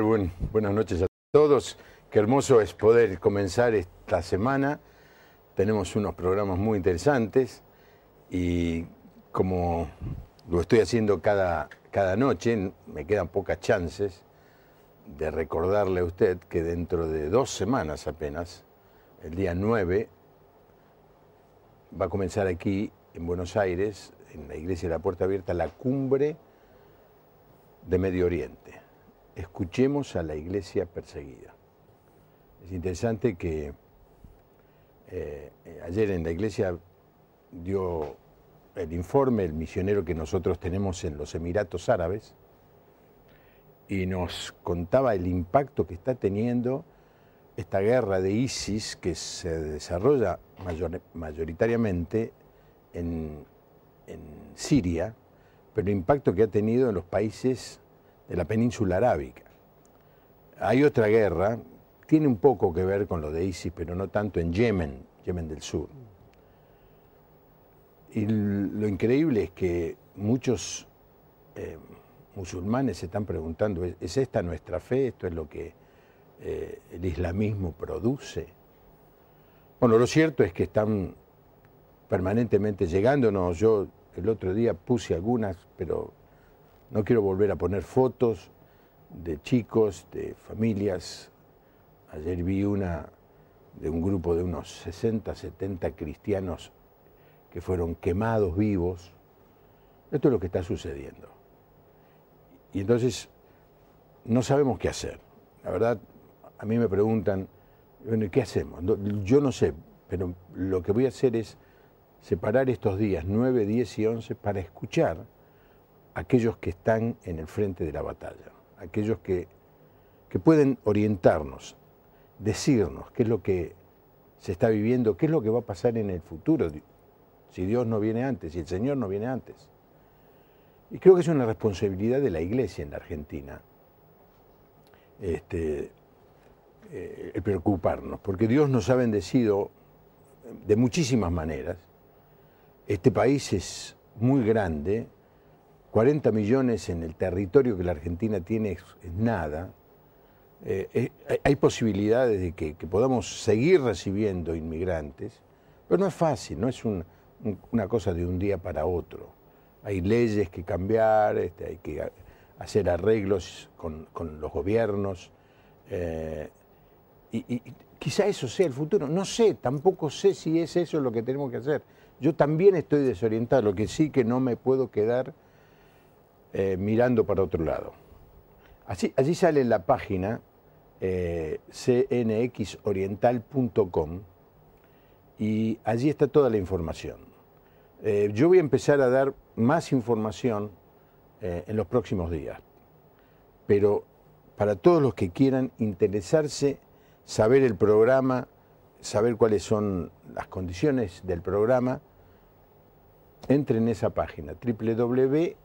buenas noches a todos. Qué hermoso es poder comenzar esta semana. Tenemos unos programas muy interesantes y como lo estoy haciendo cada, cada noche, me quedan pocas chances de recordarle a usted que dentro de dos semanas apenas, el día 9, va a comenzar aquí en Buenos Aires, en la Iglesia de la Puerta Abierta, la cumbre de Medio Oriente escuchemos a la iglesia perseguida. Es interesante que eh, eh, ayer en la iglesia dio el informe el misionero que nosotros tenemos en los Emiratos Árabes y nos contaba el impacto que está teniendo esta guerra de ISIS que se desarrolla mayoritariamente en, en Siria, pero el impacto que ha tenido en los países la península arábica. Hay otra guerra, tiene un poco que ver con lo de ISIS, pero no tanto en Yemen, Yemen del Sur. Y lo increíble es que muchos eh, musulmanes se están preguntando, ¿es esta nuestra fe? ¿Esto es lo que eh, el islamismo produce? Bueno, lo cierto es que están permanentemente llegándonos. Yo el otro día puse algunas, pero no quiero volver a poner fotos de chicos, de familias. Ayer vi una de un grupo de unos 60, 70 cristianos que fueron quemados vivos. Esto es lo que está sucediendo. Y entonces no sabemos qué hacer. La verdad, a mí me preguntan, bueno, ¿qué hacemos? Yo no sé, pero lo que voy a hacer es separar estos días, 9, 10 y 11, para escuchar aquellos que están en el frente de la batalla, aquellos que, pueden orientarnos, decirnos qué es lo que se está viviendo, qué es lo que va a pasar en el futuro, si Dios no viene antes, si el Señor no viene antes. Y creo que es una responsabilidad de la Iglesia en la Argentina este, eh, el preocuparnos, porque Dios nos ha bendecido de muchísimas maneras. Este país es muy grande, 40 millones en el territorio que la Argentina tiene es, nada, eh, eh, hay posibilidades de que, podamos seguir recibiendo inmigrantes, pero no es fácil, no es una cosa de un día para otro. Hay leyes que cambiar, este, hay que hacer arreglos con, los gobiernos. Eh, y quizá eso sea el futuro. No sé, tampoco sé si es eso lo que tenemos que hacer. Yo también estoy desorientado, lo que sí que no me puedo quedar eh, mirando para otro lado. Así, allí sale la página eh, cnxoriental.com y allí está toda la información. Eh, yo voy a empezar a dar más información en los próximos días, pero para todos los que quieran interesarse, saber el programa, saber cuáles son las condiciones del programa, entren en esa página www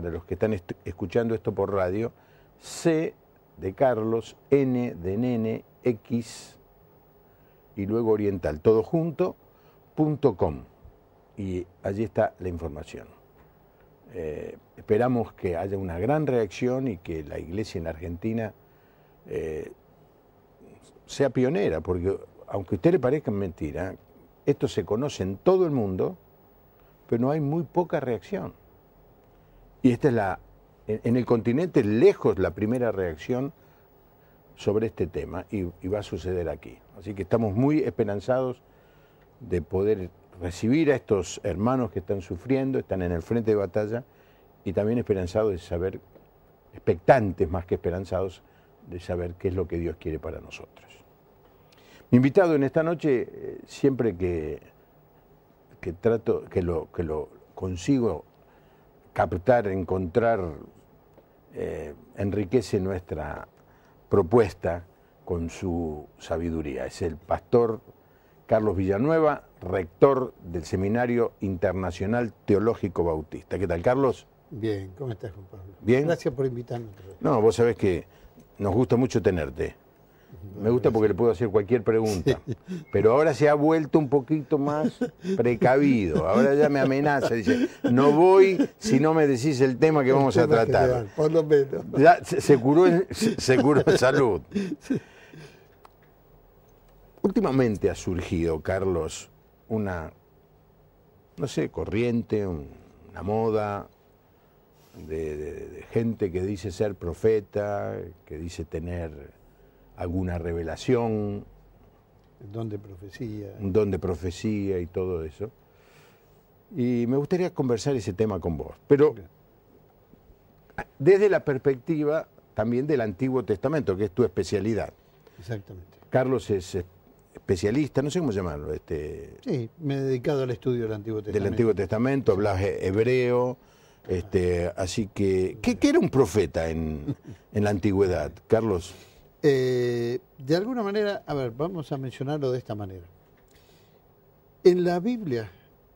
para los que están escuchando esto por radio, C de Carlos, N de Nene, X y luego Oriental, todo junto, Y allí está la información. Eh, esperamos que haya una gran reacción y que la iglesia en Argentina eh, sea pionera, porque aunque a usted le parezca mentira, esto se conoce en todo el mundo, pero no hay muy poca reacción. Y esta es la, en el continente lejos la primera reacción sobre este tema y, va a suceder aquí. Así que estamos muy esperanzados de poder recibir a estos hermanos que están sufriendo, están en el frente de batalla y también esperanzados de saber, expectantes más que esperanzados, de saber qué es lo que Dios quiere para nosotros. Mi invitado en esta noche, eh, siempre que, que trato, que lo, que lo consigo captar, encontrar, eh, enriquece nuestra propuesta con su sabiduría. Es el pastor Carlos Villanueva, rector del Seminario Internacional Teológico Bautista. ¿Qué tal, Carlos? Bien, ¿cómo estás, Juan Pablo? Bien. Gracias por invitarnos. No, vos sabés que nos gusta mucho tenerte. Me gusta porque le puedo hacer cualquier pregunta. Pero ahora se ha vuelto un poquito más precavido. Ahora ya me amenaza. Dice, no voy si no me decís el tema que vamos a tratar. Ya se, curó en, salud. Últimamente ha surgido, Carlos, una, no sé, corriente, una moda, de, gente que dice ser profeta, que dice tener alguna revelación. Donde profecía. Donde profecía y todo eso. Y me gustaría conversar ese tema con vos, pero desde la perspectiva también del Antiguo Testamento, que es tu especialidad. Exactamente. Carlos es especialista, no sé cómo llamarlo. Este, sí, me he dedicado al estudio del Antiguo Testamento. Del Antiguo Testamento, hablas hebreo. Este, así que, ¿qué, era un profeta en, en la antigüedad, Carlos? Eh, de alguna manera, a ver, vamos a mencionarlo de esta manera. En la Biblia,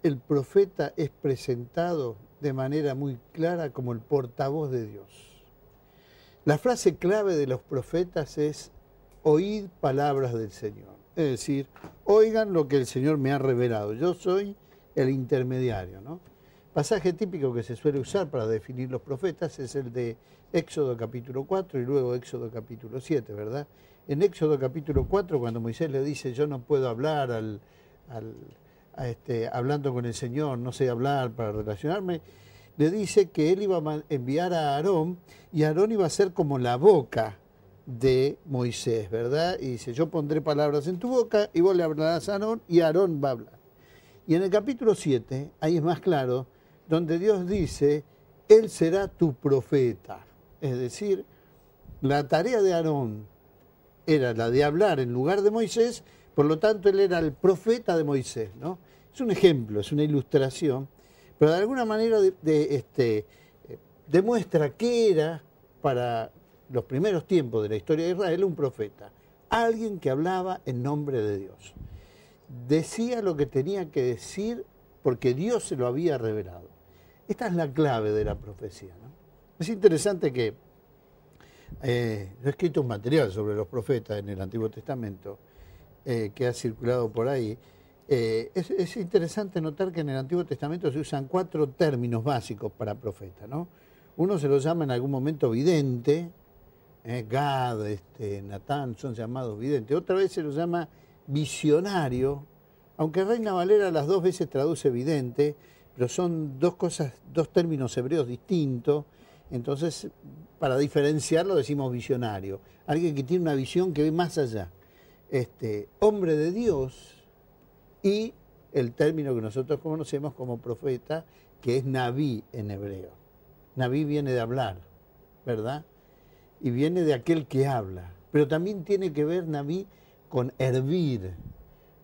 el profeta es presentado de manera muy clara como el portavoz de Dios. La frase clave de los profetas es oíd palabras del Señor. Es decir, oigan lo que el Señor me ha revelado. Yo soy el intermediario, ¿no? pasaje típico que se suele usar para definir los profetas es el de Éxodo capítulo 4 y luego Éxodo capítulo 7, ¿verdad? En Éxodo capítulo 4, cuando Moisés le dice, yo no puedo hablar al, este, hablando con el Señor, no sé hablar para relacionarme, le dice que él iba a enviar a Aarón y Aarón iba a ser como la boca de Moisés, ¿verdad? Y dice, yo pondré palabras en tu boca y vos le hablarás a Aarón y Aarón va a hablar. Y en el capítulo 7, ahí es más claro, donde Dios dice, Él será tu profeta. Es decir, la tarea de Aarón era la de hablar en lugar de Moisés, por lo tanto él era el profeta de Moisés. ¿no? Es un ejemplo, es una ilustración, pero de alguna manera este, eh, demuestra que era para los primeros tiempos de la historia de Israel un profeta, alguien que hablaba en nombre de Dios. Decía lo que tenía que decir porque Dios se lo había revelado. Esta es la clave de la profecía. Es interesante que eh, he escrito un material sobre los profetas en el Antiguo Testamento eh, que ha circulado por ahí. Eh, es, interesante notar que en el Antiguo Testamento se usan cuatro términos básicos para profeta. Uno se los llama en algún momento vidente, eh, Gad, este, Natán son llamados vidente. Otra vez se lo llama visionario, aunque Reina Valera las dos veces traduce vidente pero son dos cosas, dos términos hebreos distintos. Entonces, para diferenciarlo decimos visionario, alguien que tiene una visión que ve más allá. Este, hombre de Dios y el término que nosotros conocemos como profeta, que es Naví en hebreo. Naví viene de hablar, ¿verdad? Y viene de aquel que habla. Pero también tiene que ver Naví con hervir.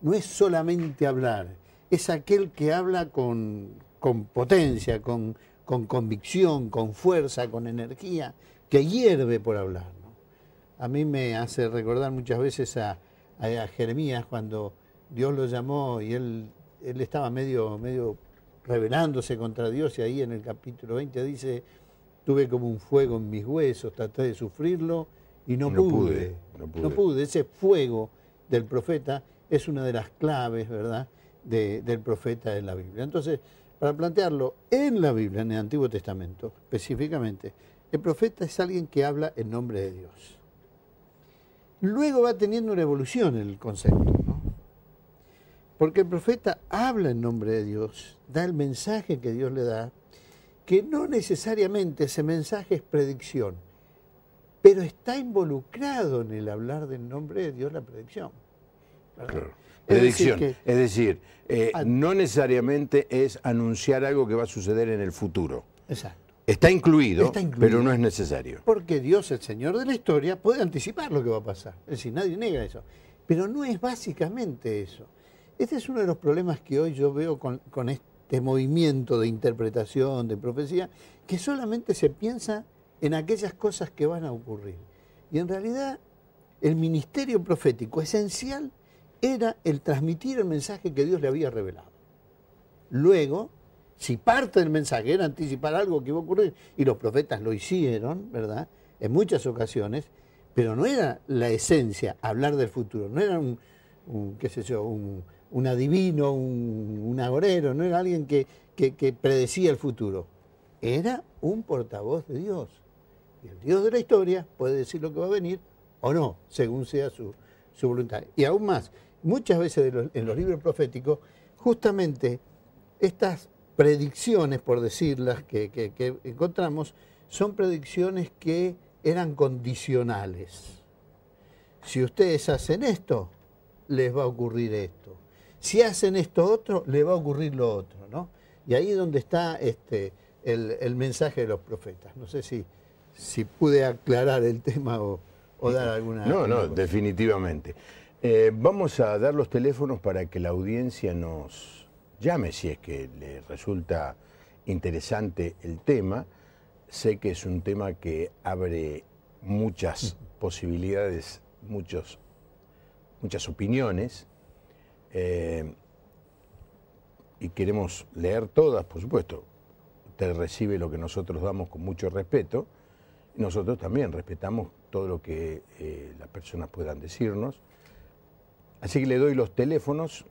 No es solamente hablar, es aquel que habla con, con potencia, con, con convicción, con fuerza, con energía, que hierve por hablar. A mí me hace recordar muchas veces a, Jeremías cuando Dios lo llamó y él, él estaba medio, medio rebelándose contra Dios y ahí en el capítulo 20 dice, tuve como un fuego en mis huesos, traté de sufrirlo y no, pude, no pude, Ese fuego del profeta es una de las claves, ¿verdad?, del profeta en la Biblia. Entonces, para plantearlo en la Biblia, en el Antiguo Testamento específicamente, el profeta es alguien que habla en nombre de Dios. Luego va teniendo una evolución el concepto, ¿no? Porque el profeta habla en nombre de Dios, da el mensaje que Dios le da, que no necesariamente ese mensaje es predicción, pero está involucrado en el hablar del nombre de Dios la predicción. Claro. Predicción. Es decir, eh, no necesariamente es anunciar algo que va a suceder en el futuro. Exacto. Está incluido, pero no es necesario. Porque Dios, el Señor de la historia, puede anticipar lo que va a pasar. Es decir, nadie niega eso. Pero no es básicamente eso. Este es uno de los problemas que hoy yo veo con, con este movimiento de interpretación, de profecía, que solamente se piensa en aquellas cosas que van a ocurrir. Y en realidad el ministerio profético esencial era el transmitir el mensaje que Dios le había revelado. Luego, si parte del mensaje era anticipar algo que iba a ocurrir, y los profetas lo hicieron, ¿verdad? En muchas ocasiones, pero no era la esencia hablar del futuro, no era un, qué sé yo, un, adivino, un, agorero, no era alguien que, predecía el futuro, era un portavoz de Dios. Y el Dios de la historia puede decir lo que va a venir o no, según sea su, su voluntad. Y aún más, muchas veces en los libros proféticos, justamente estas predicciones, por decirlas, que, que, encontramos, son predicciones que eran condicionales. Si ustedes hacen esto, les va a ocurrir esto. Si hacen esto otro, les va a ocurrir lo otro, ¿no? Y ahí es donde está este, el, mensaje de los profetas. No sé si, si pude aclarar el tema o, dar alguna... No, no, definitivamente. Eh, vamos a dar los teléfonos para que la audiencia nos llame si es que le resulta interesante el tema. Sé que es un tema que abre muchas posibilidades, muchos, muchas opiniones. Eh, y queremos leer todas, por supuesto. Usted recibe lo que nosotros damos con mucho respeto. Nosotros también respetamos todo lo que eh, las personas puedan decirnos Así que le doy los teléfonos,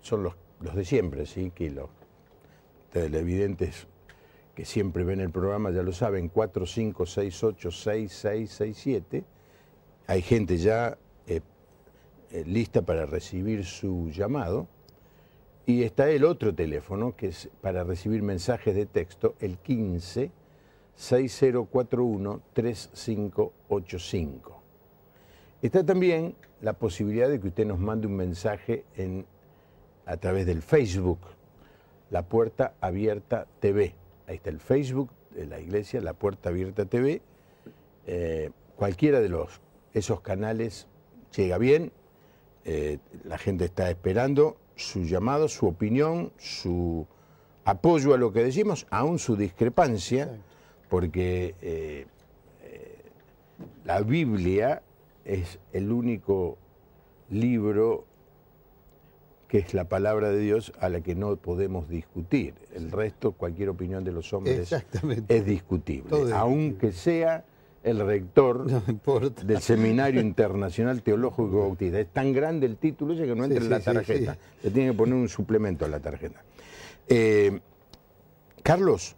son los, de siempre, ¿sí? que los televidentes que siempre ven el programa ya lo saben, 45686667. Hay gente ya eh, eh, lista para recibir su llamado. Y está el otro teléfono, que es para recibir mensajes de texto, el 15 6041 3585. Está también la posibilidad de que usted nos mande un mensaje en, a través del Facebook, La Puerta Abierta TV. Ahí está el Facebook de la iglesia, La Puerta Abierta TV. Eh, cualquiera de los, esos canales llega bien. Eh, la gente está esperando su llamado, su opinión, su apoyo a lo que decimos, aún su discrepancia, porque eh, la Biblia es el único libro que es la palabra de Dios a la que no podemos discutir. El resto, cualquier opinión de los hombres es discutible, aunque sea el rector del Seminario Internacional Teológico Bautista. Es tan grande el título ese que no entra en la tarjeta. Se tiene que poner un suplemento a la tarjeta. Eh, Carlos,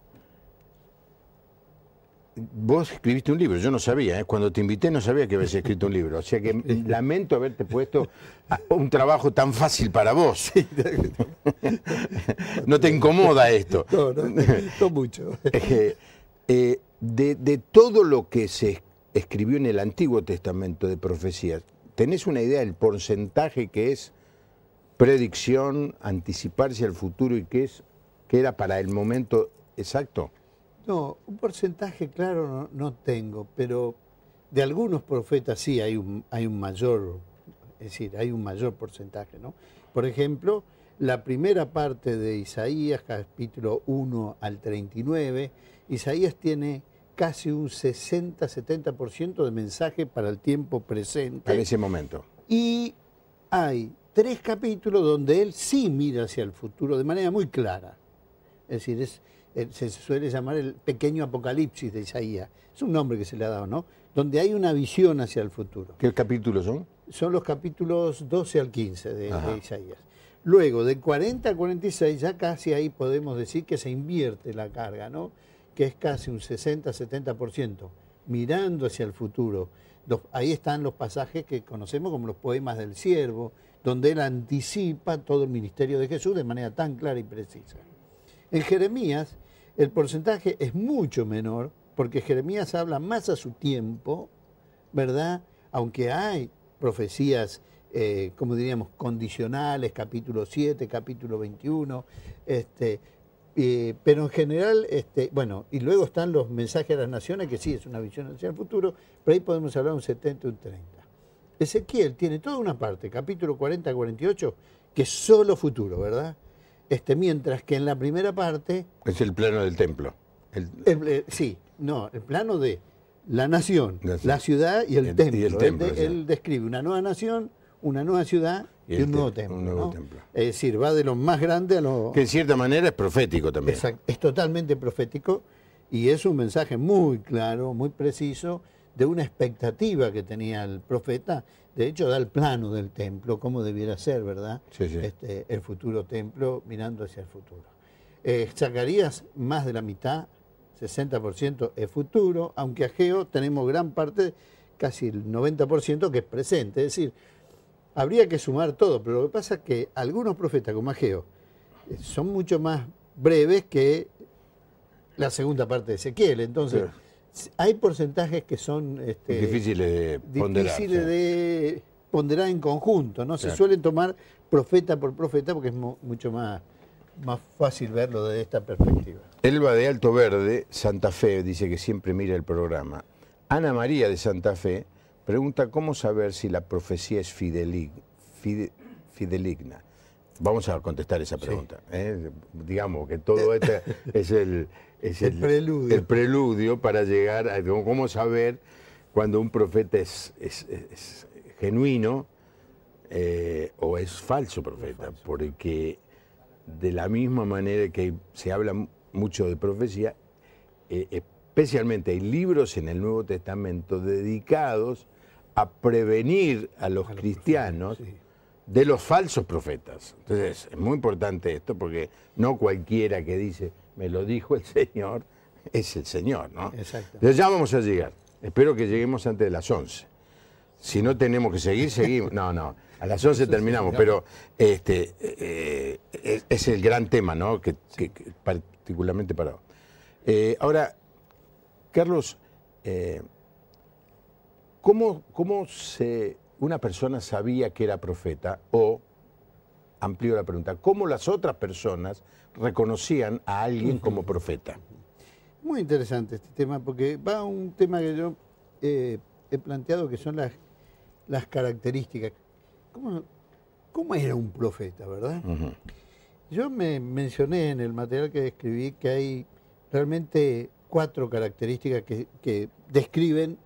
vos escribiste un libro, yo no sabía, ¿eh? cuando te invité no sabía que habías escrito un libro, o sea que lamento haberte puesto un trabajo tan fácil para vos. no te incomoda esto. No, no, no mucho. Eh, eh, de, de, todo lo que se escribió en el Antiguo Testamento de profecías, ¿tenés una idea del porcentaje que es predicción, anticiparse al futuro y qué es, que era para el momento exacto? No, un porcentaje claro no, tengo, pero de algunos profetas sí hay un, mayor, es decir, hay un mayor porcentaje, ¿no? Por ejemplo, la primera parte de Isaías, capítulo 1 al 39, Isaías tiene casi un 60-70% de mensaje para el tiempo presente. Para ese momento. Y hay tres capítulos donde él sí mira hacia el futuro de manera muy clara. Es decir, es, eh, se suele llamar el pequeño apocalipsis de Isaías, es un nombre que se le ha dado, ¿no? Donde hay una visión hacia el futuro. ¿Qué capítulos son? Son los capítulos 12 al 15 de, Isaías. Luego, del 40 a 46, ya casi ahí podemos decir que se invierte la carga, ¿no? Que es casi un 60-70%, mirando hacia el futuro. ahí están los pasajes que conocemos como los poemas del siervo, donde él anticipa todo el ministerio de Jesús de manera tan clara y precisa. En Jeremías el porcentaje es mucho menor porque Jeremías habla más a su tiempo, ¿verdad? Aunque hay profecías, eh, como diríamos, condicionales, capítulo 7, capítulo 21, este, eh, pero en general, este, bueno, y luego están los mensajes a las naciones, que sí es una visión hacia el futuro, pero ahí podemos hablar un 70, un 30. Ezequiel tiene toda una parte, capítulo 40, 48, que es solo futuro, ¿verdad? Este, mientras que en la primera parte... Es el plano del templo. Eh, sí, no, el plano de la nación, la, ciudad y el, templo. el él, describe una nueva nación, una nueva ciudad y, un, este, nuevo templo, Es decir, va de lo más grande a lo... Que en cierta manera es profético también. es totalmente profético y es un mensaje muy claro, muy preciso, de una expectativa que tenía el profeta de hecho da el plano del templo, cómo debiera ser, ¿verdad? Este, el futuro templo mirando hacia el futuro. Eh, Zacarías, más de la mitad, 60% es futuro, aunque Ageo tenemos gran parte, casi el 90% que es presente. Es decir, habría que sumar todo, pero lo que pasa es que algunos profetas como Ageo eh, son mucho más breves que la segunda parte de Ezequiel. Entonces, hay porcentajes que son este, difíciles de ponderar. en conjunto, ¿no? Se suelen tomar profeta por profeta porque es mucho más, más fácil verlo desde esta perspectiva. Elba de Alto Verde, Santa Fe, dice que siempre mira el programa. Ana María de Santa Fe pregunta cómo saber si la profecía es fideligna. Vamos a contestar esa pregunta. ¿eh? Digamos que todo este es el, preludio. para llegar a cómo saber cuando un profeta es, genuino eh, o es falso profeta. Porque de la misma manera que se habla mucho de profecía, eh, especialmente hay libros en el Nuevo Testamento dedicados a prevenir a los, cristianos de los falsos profetas. Entonces, es muy importante esto porque no cualquiera que dice, me lo dijo el Señor, es el Señor, ¿no? Exacto. ya vamos a llegar. Espero que lleguemos antes de las 11. Si no tenemos que seguir, seguimos. No, no, a las 11 terminamos, pero este eh, es, el gran tema, ¿no? Que, particularmente para... Eh, ahora, Carlos, eh, ¿cómo se una persona sabía que era profeta o, amplío la pregunta, ¿cómo las otras personas reconocían a alguien como profeta? Muy interesante este tema porque va a un tema que yo eh, he planteado que son las, las características. ¿Cómo, era un profeta, verdad? Yo me mencioné en el material que escribí que hay realmente cuatro características que describen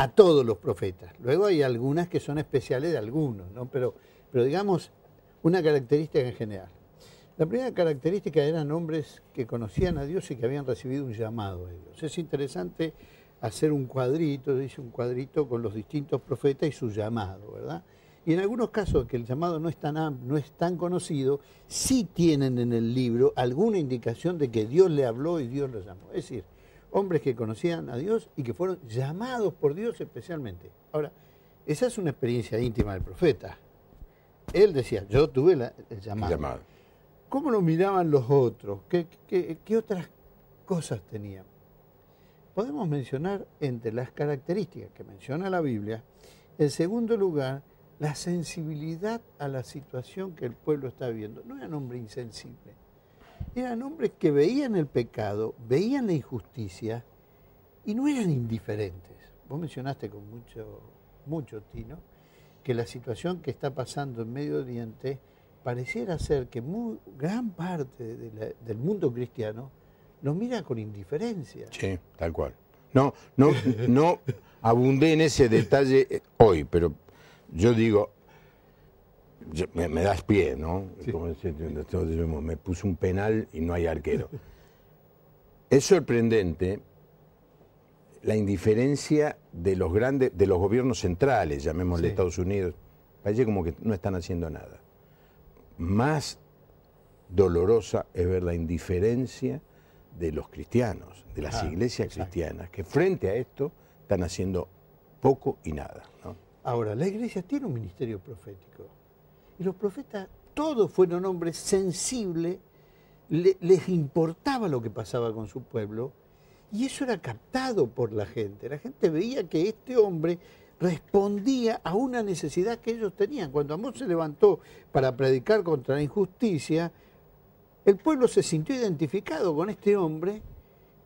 a todos los profetas. Luego hay algunas que son especiales de algunos, ¿no? pero, pero digamos una característica en general. La primera característica eran hombres que conocían a Dios y que habían recibido un llamado a Dios. Es interesante hacer un cuadrito, dice un cuadrito con los distintos profetas y su llamado, ¿verdad? Y en algunos casos que el llamado no es tan, no es tan conocido, sí tienen en el libro alguna indicación de que Dios le habló y Dios lo llamó. Es decir, hombres que conocían a Dios y que fueron llamados por Dios especialmente. Ahora, esa es una experiencia íntima del profeta. Él decía, yo tuve el llamado. ¿Cómo lo miraban los otros? ¿Qué, qué otras cosas tenían? Podemos mencionar entre las características que menciona la Biblia, en segundo lugar, la sensibilidad a la situación que el pueblo está viviendo. No era un hombre insensible eran hombres que veían el pecado, veían la injusticia y no eran indiferentes. Vos mencionaste con mucho, mucho tino que la situación que está pasando en Medio Oriente pareciera ser que muy, gran parte del mundo cristiano lo mira con indiferencia. Sí, tal cual. No, no, no abundé en ese detalle eh, hoy, pero yo digo, me, das pie, ¿no? Como me puse un penal y no hay arquero. es sorprendente la indiferencia de los grandes, de los gobiernos centrales, llamémosle Estados Unidos, parece como que no están haciendo nada. Más dolorosa es ver la indiferencia de los cristianos, de las ah, iglesias cristianas, que frente a esto están haciendo poco y nada. Ahora, la iglesia tiene un ministerio profético. Y los profetas, todos fueron hombres sensibles, les importaba lo que pasaba con su pueblo, y eso era captado por la gente. La gente veía que este hombre respondía a una necesidad que ellos tenían. Cuando Amós se levantó para predicar contra la injusticia, el pueblo se sintió identificado con este hombre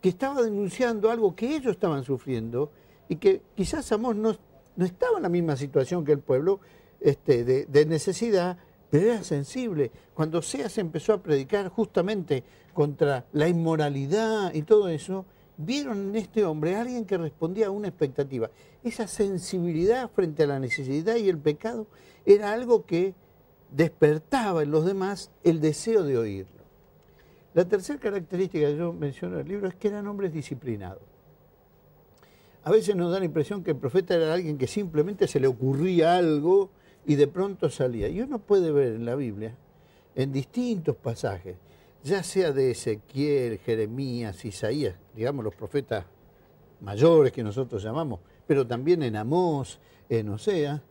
que estaba denunciando algo que ellos estaban sufriendo y que quizás Amós no estaba en la misma situación que el pueblo, este, de, de, necesidad, pero era sensible. Cuando Seas empezó a predicar justamente contra la inmoralidad y todo eso, vieron en este hombre a alguien que respondía a una expectativa. Esa sensibilidad frente a la necesidad y el pecado era algo que despertaba en los demás el deseo de oírlo. La tercera característica que yo menciono en el libro es que eran hombres disciplinados. A veces nos da la impresión que el profeta era alguien que simplemente se le ocurría algo y de pronto salía. Y uno puede ver en la Biblia, en distintos pasajes, ya sea de Ezequiel, Jeremías, Isaías, digamos los profetas mayores que nosotros llamamos, pero también en Amós, en Osea,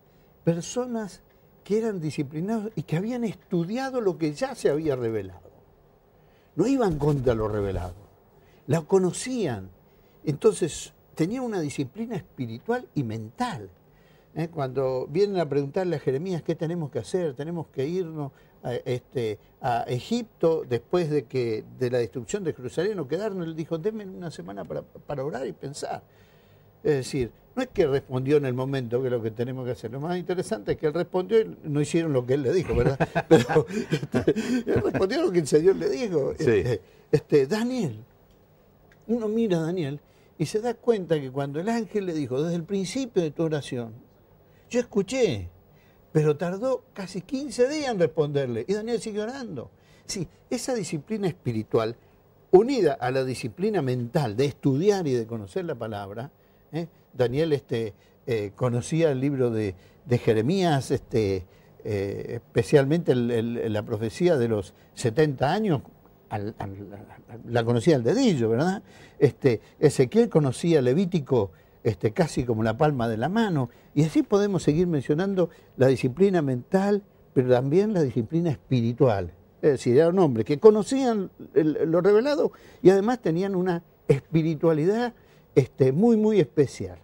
personas que eran disciplinados y que habían estudiado lo que ya se había revelado. No iban contra lo revelado, la conocían. Entonces tenían una disciplina espiritual y mental ¿eh? Cuando vienen a preguntarle a Jeremías qué tenemos que hacer, tenemos que irnos a, este, Egipto después de, que, de la destrucción de Jerusalén o quedarnos, él dijo, denme una semana para, orar y pensar. Es decir, no es que respondió en el momento que es lo que tenemos que hacer. Lo más interesante es que él respondió y no hicieron lo que él le dijo, ¿verdad? Pero este, él respondió lo que el Señor le dijo. Este, Daniel, uno mira a Daniel y se da cuenta que cuando el ángel le dijo, desde el principio de tu oración, yo escuché, pero tardó casi 15 días en responderle. Y Daniel siguió orando. Sí, esa disciplina espiritual, unida a la disciplina mental de estudiar y de conocer la palabra, ¿eh? Daniel este, eh, conocía el libro de, Jeremías, este, eh, especialmente la profecía de los 70 años, la conocía al dedillo, ¿verdad? Este, Ezequiel conocía Levítico este, casi como la palma de la mano. Y así podemos seguir mencionando la disciplina mental, pero también la disciplina espiritual. Es decir, eran hombres que conocían lo revelado y además tenían una espiritualidad este, muy, muy especial.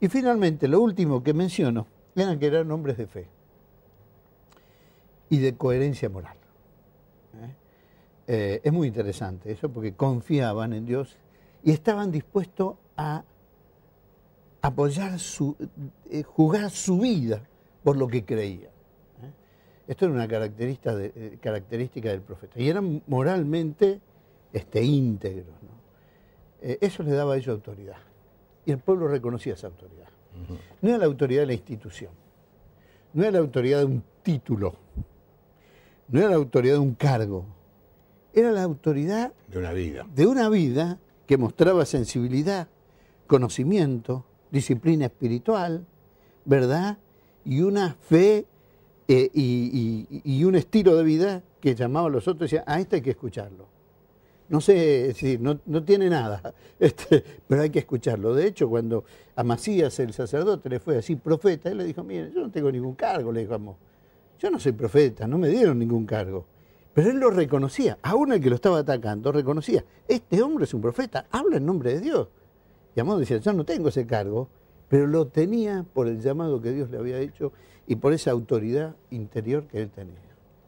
Y finalmente, lo último que menciono, eran que eran hombres de fe y de coherencia moral. ¿Eh? Eh, es muy interesante eso porque confiaban en Dios y estaban dispuestos a apoyar su, eh, jugar su vida por lo que creía. ¿eh? Esto era una característica, eh, característica del profeta. Y eran moralmente este, íntegros. eso le daba a ellos autoridad. Y el pueblo reconocía esa autoridad. No era la autoridad de la institución. No era la autoridad de un título. No era la autoridad de un cargo. Era la autoridad... De una vida. De una vida que mostraba sensibilidad, conocimiento, disciplina espiritual, ¿verdad? Y una fe eh, y, un estilo de vida que llamaba a los otros y decía, a ah, este hay que escucharlo. No sé, es decir, no, tiene nada, este, pero hay que escucharlo. De hecho, cuando a Macías, el sacerdote, le fue así profeta, él le dijo, mire, yo no tengo ningún cargo, le dijo, yo no soy profeta, no me dieron ningún cargo. Pero él lo reconocía, aún el que lo estaba atacando reconocía, este hombre es un profeta, habla en nombre de Dios llamó y decía, yo no tengo ese cargo, pero lo tenía por el llamado que Dios le había hecho y por esa autoridad interior que él tenía.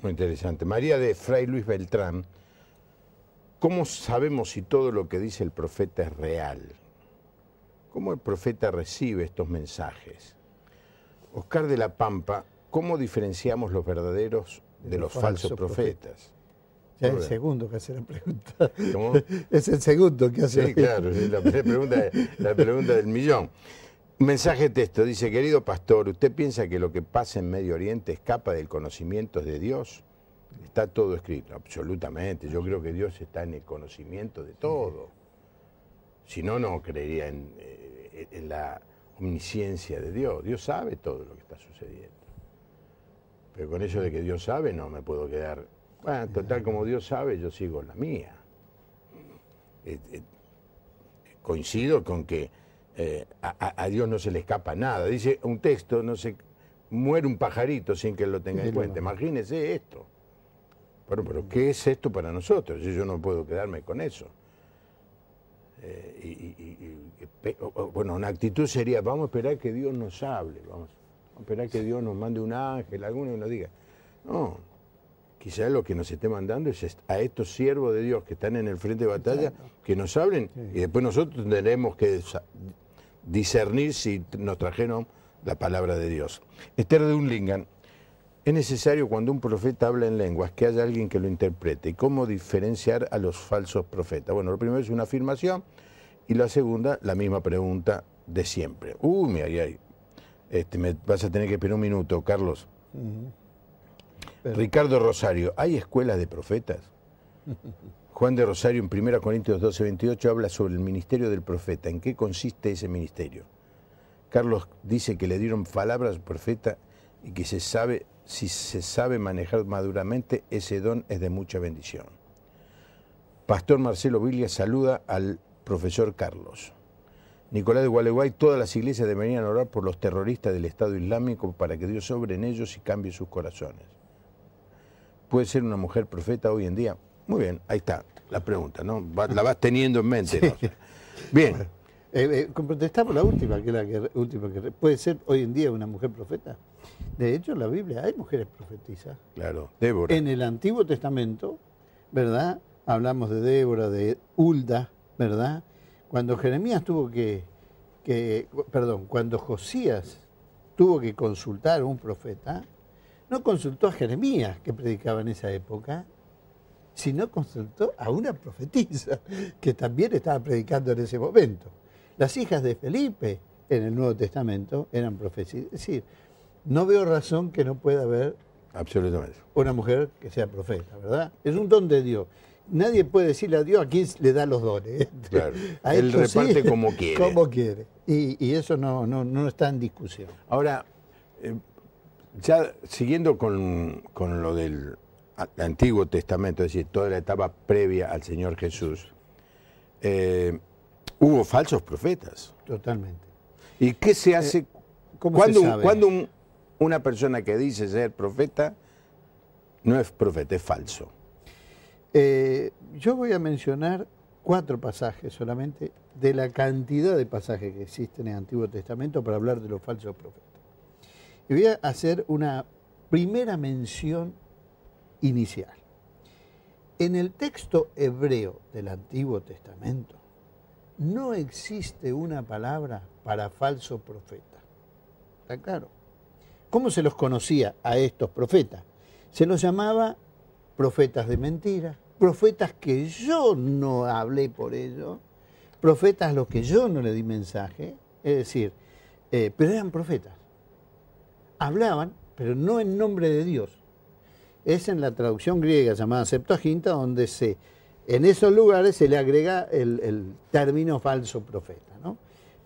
Muy interesante. María de Fray Luis Beltrán, ¿cómo sabemos si todo lo que dice el profeta es real? ¿Cómo el profeta recibe estos mensajes? Oscar de la Pampa, ¿cómo diferenciamos los verdaderos de, los, falsos, profetas? es el segundo que hace la pregunta. Es el segundo que hace la pregunta. Sí, claro, la pregunta, la pregunta del millón. Mensaje texto, dice, querido pastor, ¿usted piensa que lo que pasa en Medio Oriente escapa del conocimiento de Dios? Está todo escrito, absolutamente. Yo creo que Dios está en el conocimiento de todo. Si no, no creería en, eh, en la omnisciencia de Dios. Dios sabe todo lo que está sucediendo. Pero con eso de que Dios sabe, no me puedo quedar bueno, ah, total, como Dios sabe, yo sigo la mía. Eh, eh, coincido con que eh, a, Dios no se le escapa nada. Dice un texto, no se muere un pajarito sin que lo tenga en cuenta. Imagínese esto. Bueno, pero ¿qué es esto para nosotros? Yo, no puedo quedarme con eso. bueno, una actitud sería, vamos a esperar que Dios nos hable, vamos a esperar que Dios nos mande un ángel, alguno y nos diga. No, quizás lo que nos esté mandando es a estos siervos de Dios que están en el frente de batalla, que nos hablen y después nosotros tendremos que discernir si nos trajeron la palabra de Dios. Esther de Unlingan, es necesario cuando un profeta habla en lenguas que haya alguien que lo interprete. y ¿Cómo diferenciar a los falsos profetas? Bueno, lo primero es una afirmación y la segunda, la misma pregunta de siempre. Uy, mira, ahí, este, me vas a tener que esperar un minuto, Carlos. Ricardo Rosario, ¿hay escuelas de profetas? Juan de Rosario en 1 Corintios 12, 28 habla sobre el ministerio del profeta. ¿En qué consiste ese ministerio? Carlos dice que le dieron palabras al profeta y que se sabe, si se sabe manejar maduramente, ese don es de mucha bendición. Pastor Marcelo Vilia saluda al profesor Carlos. Nicolás de Gualeguay, todas las iglesias deberían orar por los terroristas del Estado Islámico para que Dios sobre en ellos y cambie sus corazones puede ser una mujer profeta hoy en día? Muy bien, ahí está la pregunta, ¿no? la vas teniendo en mente. Bien. Eh, eh, contestamos la última, que la última que puede ser hoy en día una mujer profeta. De hecho, en la Biblia hay mujeres profetizas. Claro, Débora. En el Antiguo Testamento, ¿verdad? Hablamos de Débora, de Hulda, ¿verdad? Cuando Jeremías tuvo que, que perdón, cuando Josías tuvo que consultar a un profeta, no consultó a Jeremías, que predicaba en esa época, sino consultó a una profetisa, que también estaba predicando en ese momento. Las hijas de Felipe en el Nuevo Testamento eran profetas. Es decir, no veo razón que no pueda haber una mujer que sea profeta, ¿verdad? Es un don de Dios. Nadie puede decirle a Dios a quién le da los dones. Él reparte como quiere. Como quiere. Y, eso no, está en discusión. Ahora, eh, ya siguiendo con, lo del Antiguo Testamento, es decir, toda la etapa previa al Señor Jesús, eh, hubo falsos profetas. Totalmente. ¿Y qué se eh, hace? cuando, cuando una persona que dice ser profeta no es profeta, es falso? Eh, yo voy a mencionar cuatro pasajes solamente de la cantidad de pasajes que existen en el Antiguo Testamento para hablar de los falsos profetas. Y voy a hacer una primera mención inicial. En el texto hebreo del Antiguo Testamento no existe una palabra para falso profeta. ¿Está claro? ¿Cómo se los conocía a estos profetas? Se los llamaba profetas de mentira, profetas que yo no hablé por ellos, profetas a los que yo no le di mensaje, es decir, eh, pero eran profetas hablaban, pero no en nombre de Dios. Es en la traducción griega llamada Septuaginta donde se, en esos lugares se le agrega el, término falso profeta.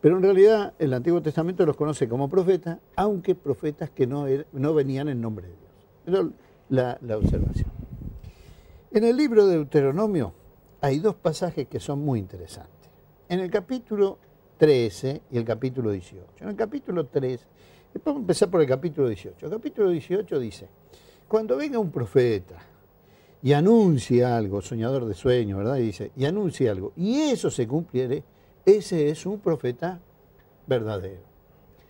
Pero en realidad el Antiguo Testamento los conoce como profetas, aunque profetas que no, er, no venían en nombre de Dios. Pero la, la observación. En el libro de Deuteronomio hay dos pasajes que son muy interesantes. En el capítulo 13 y el capítulo 18. En el capítulo 3 vamos a empezar por el capítulo 18. El capítulo 18 dice, cuando venga un profeta y anuncie algo, soñador de sueños, ¿verdad? Y dice, y anuncie algo, y eso se cumpliere, ese es un profeta verdadero.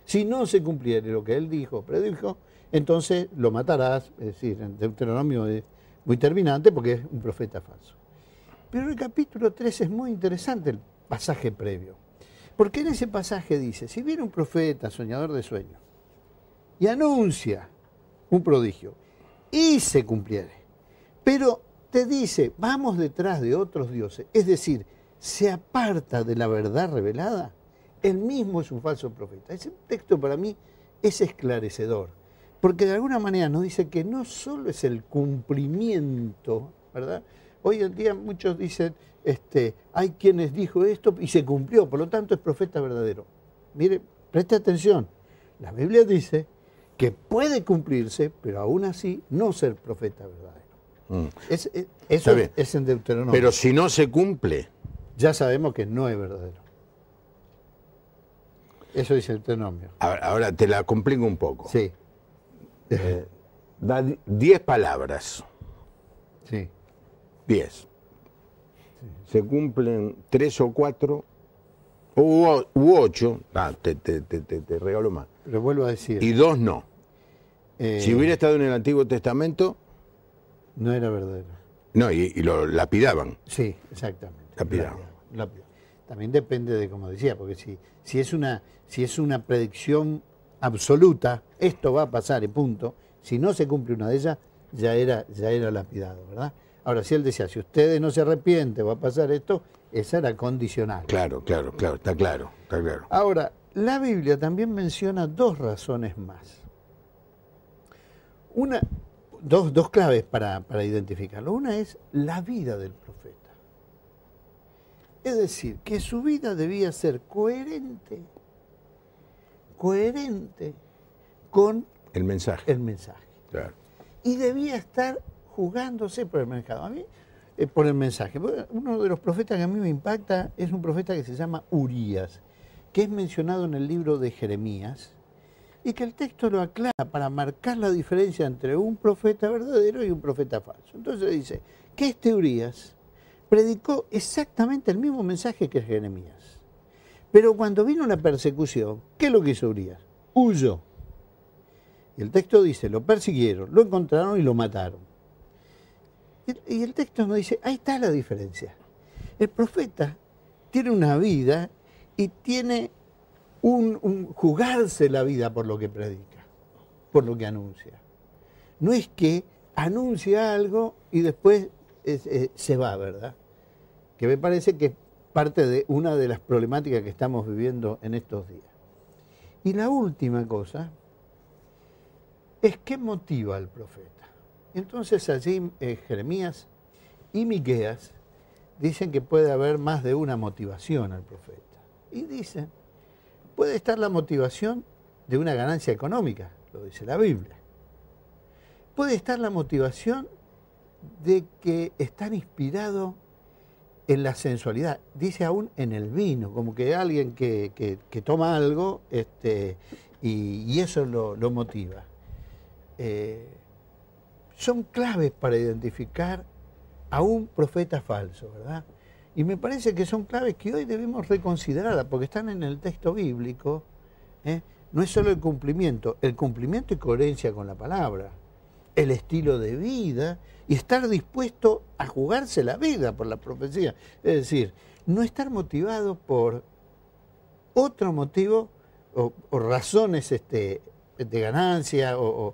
Si no se cumpliere lo que él dijo, predijo, entonces lo matarás, es decir, en Deuteronomio es muy terminante porque es un profeta falso. Pero el capítulo 3 es muy interesante, el pasaje previo. Porque en ese pasaje dice, si viene un profeta, soñador de sueños, y anuncia un prodigio. Y se cumpliere. Pero te dice, vamos detrás de otros dioses. Es decir, se aparta de la verdad revelada. Él mismo es un falso profeta. Ese texto para mí es esclarecedor. Porque de alguna manera nos dice que no solo es el cumplimiento, ¿verdad? Hoy en día muchos dicen, este, hay quienes dijo esto y se cumplió, por lo tanto es profeta verdadero. Mire, preste atención. La Biblia dice que puede cumplirse, pero aún así no ser profeta verdadero. Mm. eso es en Deuteronomio. Pero si no se cumple. Ya sabemos que no es verdadero. Eso dice Deuteronomio. Ahora, te la complico un poco. Sí. Eh, da 10 palabras. Sí. 10. Se cumplen tres o cuatro u ocho ah, te, te, regalo más. lo vuelvo a decir. Y dos no. Eh, si hubiera estado en el Antiguo Testamento... No era verdadero. No, y, lo lapidaban. Sí, exactamente. Lapidaban. También depende de como decía, porque si, si, es una, si es una predicción absoluta, esto va a pasar y punto, si no se cumple una de ellas, ya era, ya era lapidado, ¿verdad? Ahora, si él decía, si ustedes no se arrepienten, va a pasar esto, esa era condicional. Claro, claro, claro, está claro, está claro. Ahora, la Biblia también menciona dos razones más. Una, dos, claves para, identificarlo. Una es la vida del profeta. Es decir, que su vida debía ser coherente, coherente con el mensaje. El mensaje. Y debía estar jugándose por el mercado. A mí, eh, por el mensaje. Uno de los profetas que a mí me impacta es un profeta que se llama Urias, que es mencionado en el libro de Jeremías, y que el texto lo aclara para marcar la diferencia entre un profeta verdadero y un profeta falso. Entonces dice que este Urias predicó exactamente el mismo mensaje que Jeremías. Pero cuando vino la persecución, ¿qué es lo que hizo Urias? Huyó. Y el texto dice, lo persiguieron, lo encontraron y lo mataron. Y, el texto nos dice, ahí está la diferencia. El profeta tiene una vida y tiene un, jugarse la vida por lo que predica, por lo que anuncia. No es que anuncia algo y después eh, se va, ¿verdad? Que me parece que es parte de una de las problemáticas que estamos viviendo en estos días. Y la última cosa es qué motiva al profeta. Entonces allí eh, Jeremías y Miqueas dicen que puede haber más de una motivación al profeta. Y dicen puede estar la motivación de una ganancia económica, lo dice la Biblia. Puede estar la motivación de que están inspirados en la sensualidad, dice aún en el vino, como que alguien que, toma algo este, y, eso lo, motiva. Eh, son claves para identificar a un profeta falso, ¿verdad? Y me parece que son claves que hoy debemos reconsiderar, porque están en el texto bíblico. ¿eh? No es solo el cumplimiento, el cumplimiento y coherencia con la palabra, el estilo de vida y estar dispuesto a jugarse la vida por la profecía. Es decir, no estar motivado por otro motivo o, razones este, de ganancia o,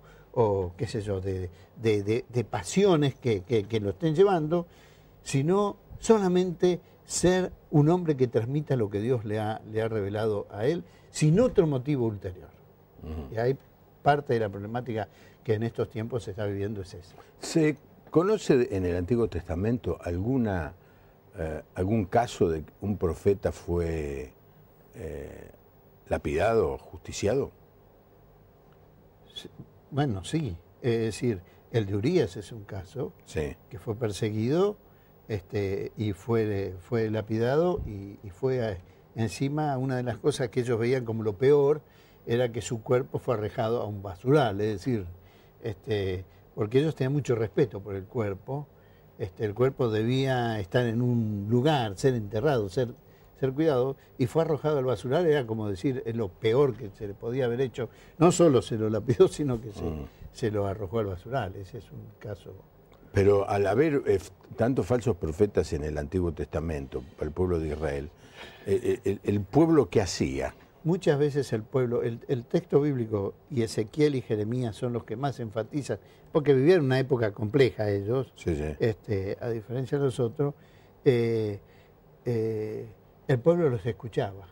qué sé yo, de, pasiones que, lo estén llevando, sino solamente ser un hombre que transmita lo que Dios le ha, le ha revelado a él, sin otro motivo ulterior. Y hay parte de la problemática que en estos tiempos se está viviendo es eso. ¿Se conoce en el Antiguo Testamento alguna, eh, algún caso de que un profeta fue eh, lapidado o justiciado? bueno, sí. Es decir, el de Urias es un caso que fue perseguido este, y fue, fue lapidado y, fue encima una de las cosas que ellos veían como lo peor era que su cuerpo fue arrojado a un basural, es decir, este, porque ellos tenían mucho respeto por el cuerpo, este, el cuerpo debía estar en un lugar, ser enterrado, ser, ser cuidado, y fue arrojado al basural, era como decir, es lo peor que se le podía haber hecho, no solo se lo lapidó, sino que se, mm. se lo arrojó al basural, ese es un caso pero al haber eh, tantos falsos profetas en el Antiguo Testamento, el pueblo de Israel, eh, eh, el, pueblo qué hacía. Muchas veces el pueblo, el, texto bíblico y Ezequiel y Jeremías son los que más enfatizan, porque vivieron una época compleja ellos, este, a diferencia de nosotros, el pueblo los escuchaba.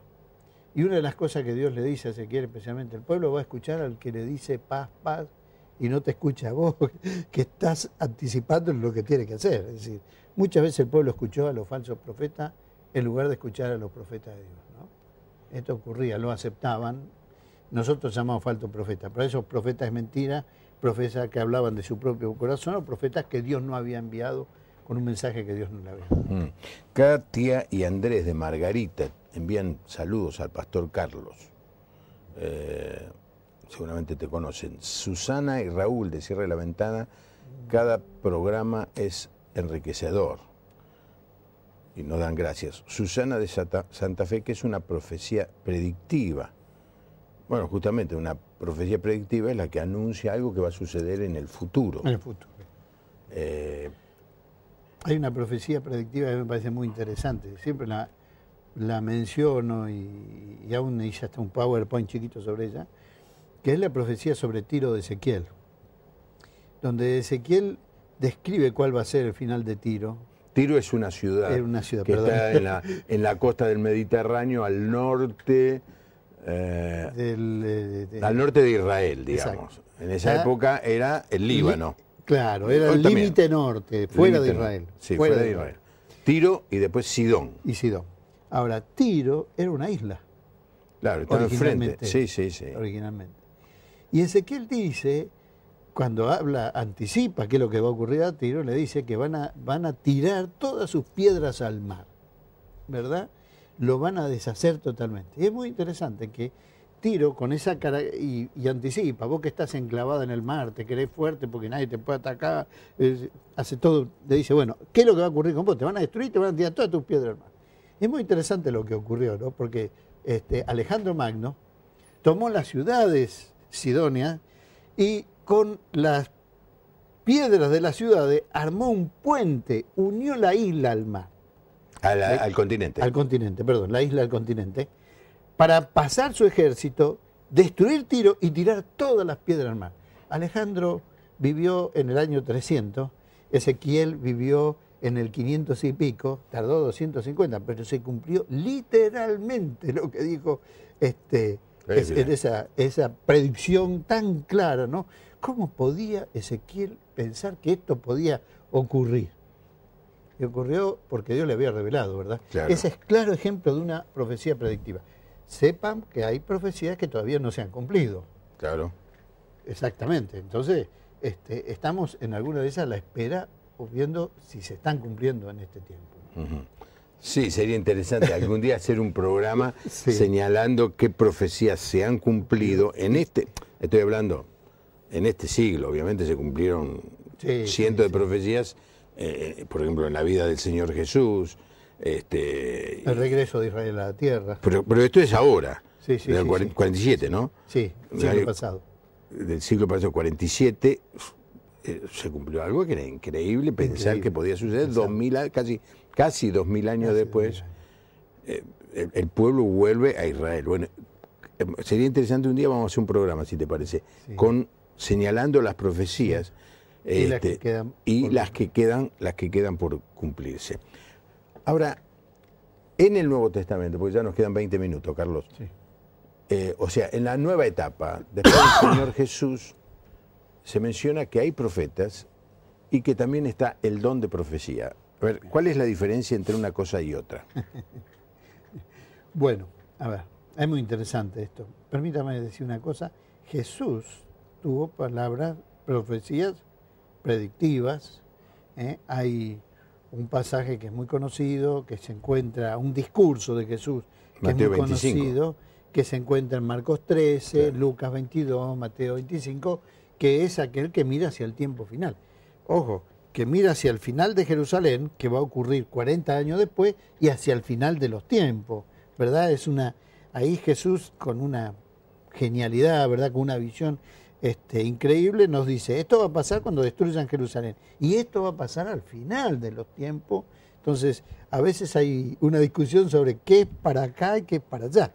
Y una de las cosas que Dios le dice a Ezequiel especialmente, el pueblo va a escuchar al que le dice paz, paz, y no te escucha a vos, que estás anticipando lo que tiene que hacer. Es decir, muchas veces el pueblo escuchó a los falsos profetas en lugar de escuchar a los profetas de Dios. Esto ocurría, lo aceptaban. Nosotros llamamos falsos profetas, pero esos profetas es mentira, profetas que hablaban de su propio corazón o profetas que Dios no había enviado con un mensaje que Dios no le había dado. Mm. Katia y Andrés de Margarita envían saludos al pastor Carlos. Eh, seguramente te conocen, Susana y Raúl de Cierre la Ventana, cada programa es enriquecedor. Y nos dan gracias. Susana de Santa Fe, que es una profecía predictiva. Bueno, justamente una profecía predictiva es la que anuncia algo que va a suceder en el futuro. En el futuro. Eh, Hay una profecía predictiva que me parece muy interesante. Siempre la, menciono y, aún aún hice hasta un PowerPoint chiquito sobre ella que es la profecía sobre Tiro de Ezequiel, donde Ezequiel describe cuál va a ser el final de Tiro. Tiro es una ciudad, es una ciudad que está en la, costa del Mediterráneo, al norte, eh, eh, de, al norte de Israel, digamos. En esa época era el Líbano. claro, era el límite norte, fuera de Israel. Sí, fuera, de, Israel. Tiro y después Sidón. Y Sidón. Ahora, Tiro era una isla. Claro, estaba enfrente. Sí, sí, sí. Originalmente. Y Ezequiel dice, cuando habla, anticipa qué es lo que va a ocurrir a Tiro, le dice que van a, van a tirar todas sus piedras al mar, ¿verdad? Lo van a deshacer totalmente. Y es muy interesante que Tiro con esa cara y, anticipa, vos que estás enclavada en el mar, te querés fuerte porque nadie te puede atacar, hace todo, le dice, bueno, ¿qué es lo que va a ocurrir con vos? Te van a destruir, te van a tirar todas tus piedras al mar. Es muy interesante lo que ocurrió, ¿no? Porque este, Alejandro Magno tomó las ciudades Sidonia, y con las piedras de la ciudad armó un puente, unió la isla al mar. Eh, al continente. Al continente, perdón, la isla al continente, para pasar su ejército, destruir Tiro y tirar todas las piedras al mar. Alejandro vivió en el año 300, Ezequiel vivió en el 500 y pico, tardó 250, pero se cumplió literalmente lo que dijo este, es, esa, esa, predicción tan clara, ¿no? ¿Cómo podía Ezequiel pensar que esto podía ocurrir? Y ocurrió porque Dios le había revelado, ¿verdad? Ese es claro ejemplo de una profecía predictiva. Sepan que hay profecías que todavía no se han cumplido. Claro. Exactamente. Entonces, este, estamos en alguna de esas a la espera, viendo si se están cumpliendo en este tiempo. Sí, sería interesante algún día hacer un programa señalando qué profecías se han cumplido en este, estoy hablando, en este siglo, obviamente se cumplieron cientos de profecías, eh, por ejemplo, en la vida del Señor Jesús. Este, el regreso de Israel a la tierra. Pero, esto es ahora, del 47, ¿no? Sí, del siglo pasado. Del siglo pasado, 47, eh, se cumplió algo que era increíble pensar que podía suceder, dos 2000, casi casi dos mil años después, eh, el, pueblo vuelve a Israel. Bueno, em, sería interesante un día, vamos a hacer un programa, si te parece, con señalando las profecías y, este, las, que quedan las, que quedan, por cumplirse. Ahora, en el Nuevo Testamento, porque ya nos quedan 20 minutos, Carlos. Eh, o sea, en la nueva etapa, después del Señor Jesús, se menciona que hay profetas y que también está el don de profecía. A ver, ¿cuál es la diferencia entre una cosa y otra? bueno, a ver, es muy interesante esto. Permítame decir una cosa. Jesús tuvo palabras, profecías predictivas. ¿eh? Hay un pasaje que es muy conocido, que se encuentra, un discurso de Jesús que es muy conocido, que se encuentra en Marcos 13, Lucas 22, Mateo 25, que es aquel que mira hacia el tiempo final. Ojo, que mira hacia el final de Jerusalén, que va a ocurrir 40 años después, y hacia el final de los tiempos, ¿verdad? Es una, ahí Jesús con una genialidad, ¿verdad? Con una visión este, increíble nos dice, esto va a pasar cuando destruyan Jerusalén, y esto va a pasar al final de los tiempos. Entonces, a veces hay una discusión sobre qué es para acá y qué es para allá.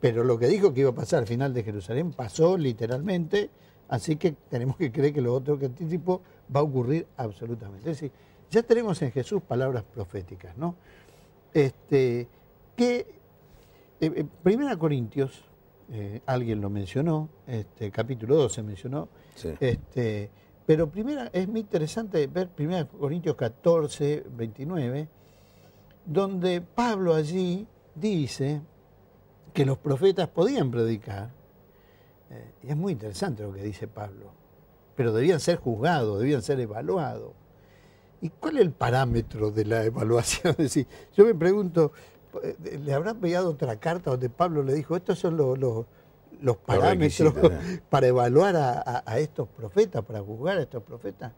Pero lo que dijo que iba a pasar al final de Jerusalén pasó literalmente Así que tenemos que creer que lo otro que anticipó va a ocurrir absolutamente. Es decir, ya tenemos en Jesús palabras proféticas, ¿no? Este, que eh, eh, Primera Corintios, eh, alguien lo mencionó, este, capítulo 2 se mencionó, este, pero primera, es muy interesante ver Primera Corintios 14, 29, donde Pablo allí dice que los profetas podían predicar, eh, y es muy interesante lo que dice Pablo, pero debían ser juzgados, debían ser evaluados. ¿Y cuál es el parámetro de la evaluación? decir, yo me pregunto, eh, ¿le habrán pegado otra carta donde Pablo le dijo, estos son los, parámetros para evaluar a, estos profetas, para juzgar a estos profetas?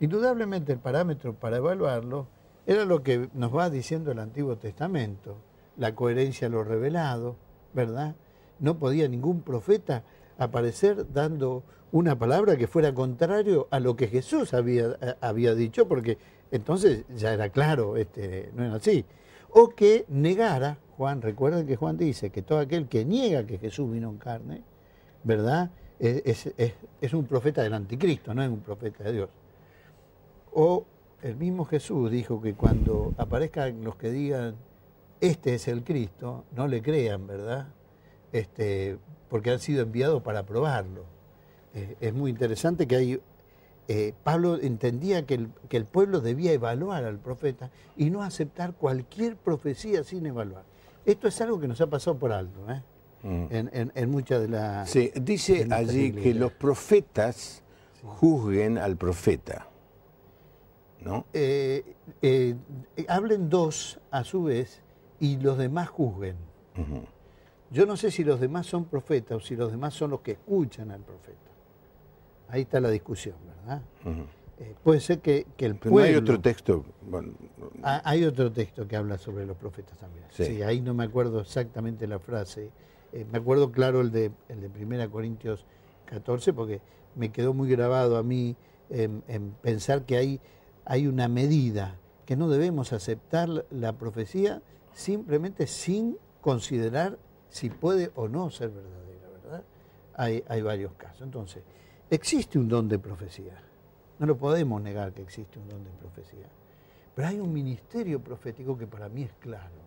Indudablemente el parámetro para evaluarlo era lo que nos va diciendo el Antiguo Testamento, la coherencia a lo revelado, ¿verdad? no podía ningún profeta aparecer dando una palabra que fuera contrario a lo que Jesús había, eh, había dicho, porque entonces ya era claro, este, no era así. O que negara, Juan, recuerden que Juan dice que todo aquel que niega que Jesús vino en carne, ¿verdad? Es, es, un profeta del anticristo, no es un profeta de Dios. O el mismo Jesús dijo que cuando aparezcan los que digan, este es el Cristo, no le crean, ¿verdad? este, porque han sido enviados para probarlo. es muy interesante que hay... Eh, Pablo entendía que el, pueblo debía evaluar al profeta y no aceptar cualquier profecía sin evaluar. Esto es algo que nos ha pasado por alto, ¿eh? mm. En, muchas de las... Sí, dice allí que los profetas juzguen al profeta, ¿no? Eh, hablen dos a su vez y los demás juzguen. Yo no sé si los demás son profetas o si los demás son los que escuchan al profeta. Ahí está la discusión, ¿verdad? Eh, puede ser que, el Pero hay otro texto. Ah, hay otro texto que habla sobre los profetas también. Sí, ahí no me acuerdo exactamente la frase. Eh, me acuerdo claro el de, el 1 Corintios 14 porque me quedó muy grabado a mí en, pensar que hay, hay una medida, que no debemos aceptar la profecía simplemente sin considerar si puede o no ser verdadera, ¿verdad? Hay, varios casos. Entonces, existe un don de profecía. No lo podemos negar que existe un don de profecía. Pero hay un ministerio profético que para mí es claro.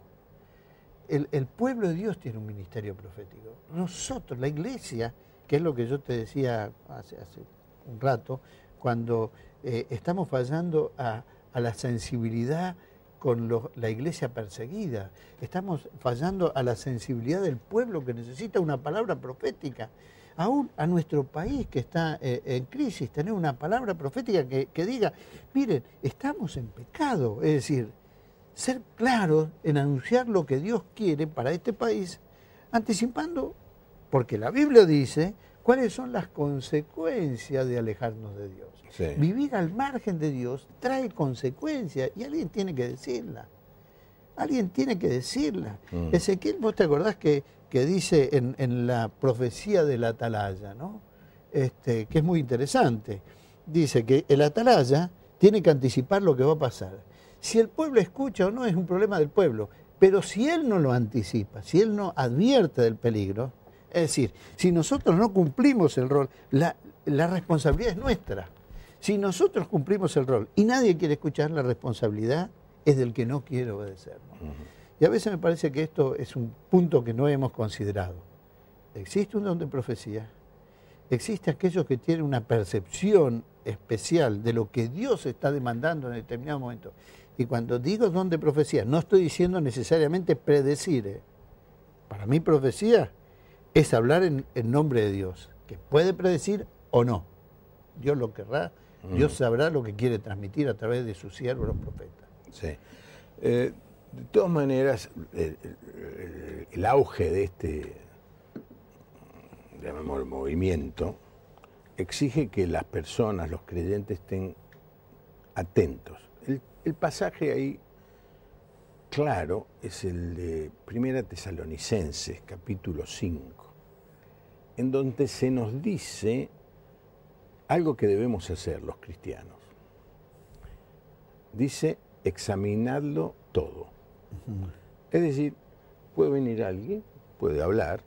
El, pueblo de Dios tiene un ministerio profético. Nosotros, la iglesia, que es lo que yo te decía hace, hace un rato, cuando eh, estamos fallando a, a la sensibilidad con la iglesia perseguida, estamos fallando a la sensibilidad del pueblo que necesita una palabra profética, aún a nuestro país que está eh, en crisis, tener una palabra profética que, que diga, miren, estamos en pecado, es decir, ser claros en anunciar lo que Dios quiere para este país, anticipando, porque la Biblia dice cuáles son las consecuencias de alejarnos de Dios. Vivir al margen de Dios trae consecuencias y alguien tiene que decirla. Alguien tiene que decirla. Mm. Ezequiel, vos te acordás que, dice en, en, la profecía del atalaya, ¿no? Este, que es muy interesante. Dice que el atalaya tiene que anticipar lo que va a pasar. Si el pueblo escucha o no es un problema del pueblo, pero si él no lo anticipa, si él no advierte del peligro, es decir, si nosotros no cumplimos el rol, la, responsabilidad es nuestra. Si nosotros cumplimos el rol y nadie quiere escuchar, la responsabilidad es del que no quiere obedecer Y a veces me parece que esto es un punto que no hemos considerado. Existe un don de profecía, existe aquellos que tienen una percepción especial de lo que Dios está demandando en determinado momento. Y cuando digo don de profecía, no estoy diciendo necesariamente predecir. ¿eh? Para mí profecía es hablar en, el nombre de Dios, que puede predecir o no. Dios lo querrá, mm. Dios sabrá lo que quiere transmitir a través de sus siervo los profetas. Sí. Eh, de todas maneras, el, auge de este, llamémoslo, movimiento, exige que las personas, los creyentes, estén atentos. el pasaje ahí claro es el de Primera Tesalonicenses, capítulo 5, en donde se nos dice algo que debemos hacer los cristianos. Dice, examinadlo todo. Es decir, puede venir alguien, puede hablar,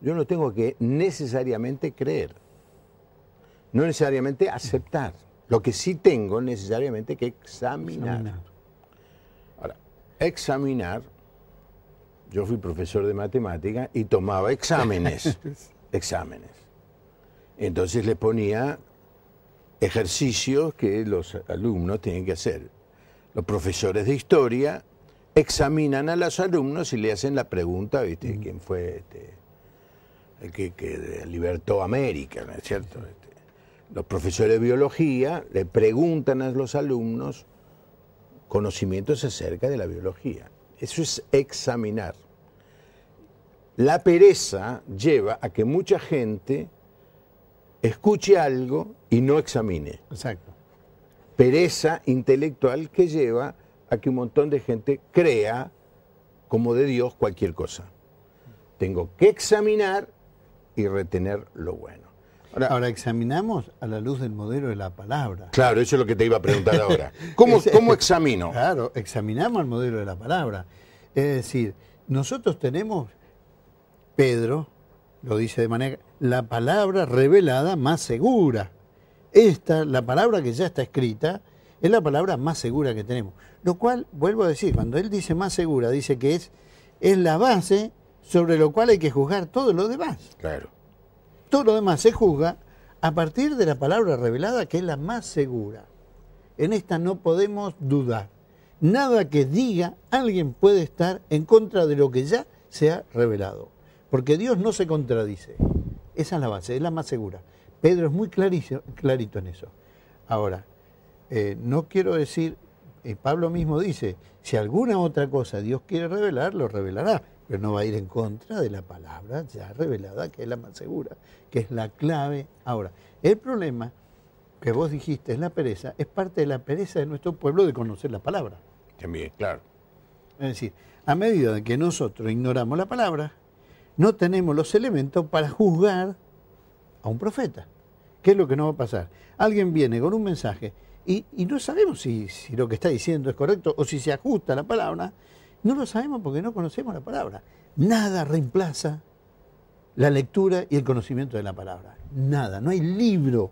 yo no tengo que necesariamente creer, no necesariamente aceptar. Lo que sí tengo necesariamente que examinar examinar. Yo fui profesor de matemática y tomaba exámenes. exámenes. Entonces le ponía ejercicios que los alumnos tienen que hacer. Los profesores de historia examinan a los alumnos y le hacen la pregunta, ¿viste? Mm. ¿Quién fue este? el que, libertó América? ¿No es cierto? Este. los profesores de biología le preguntan a los alumnos conocimientos acerca de la biología. Eso es examinar. La pereza lleva a que mucha gente escuche algo y no examine. Exacto. Pereza intelectual que lleva a que un montón de gente crea como de Dios cualquier cosa. Tengo que examinar y retener lo bueno. Ahora, examinamos a la luz del modelo de la palabra. Claro, eso es lo que te iba a preguntar ahora. ¿Cómo, ¿Cómo, examino? Claro, examinamos el modelo de la palabra. Es decir, nosotros tenemos, Pedro lo dice de manera, la palabra revelada más segura. Esta, la palabra que ya está escrita, es la palabra más segura que tenemos. Lo cual, vuelvo a decir, cuando él dice más segura, dice que es, es la base sobre lo cual hay que juzgar todo lo demás. Claro. Todo lo demás se juzga a partir de la palabra revelada, que es la más segura. En esta no podemos dudar. Nada que diga alguien puede estar en contra de lo que ya se ha revelado. Porque Dios no se contradice. Esa es la base, es la más segura. Pedro es muy clarito en eso. Ahora, eh, no quiero decir, eh, Pablo mismo dice, si alguna otra cosa Dios quiere revelar, lo revelará pero no va a ir en contra de la palabra ya revelada, que es la más segura, que es la clave. Ahora, el problema que vos dijiste es la pereza, es parte de la pereza de nuestro pueblo de conocer la palabra. También, claro. Es decir, a medida que nosotros ignoramos la palabra, no tenemos los elementos para juzgar a un profeta. ¿Qué es lo que nos va a pasar? Alguien viene con un mensaje y, no sabemos si, si, lo que está diciendo es correcto o si se ajusta a la palabra no lo sabemos porque no conocemos la palabra. Nada reemplaza la lectura y el conocimiento de la palabra. Nada, no hay libro.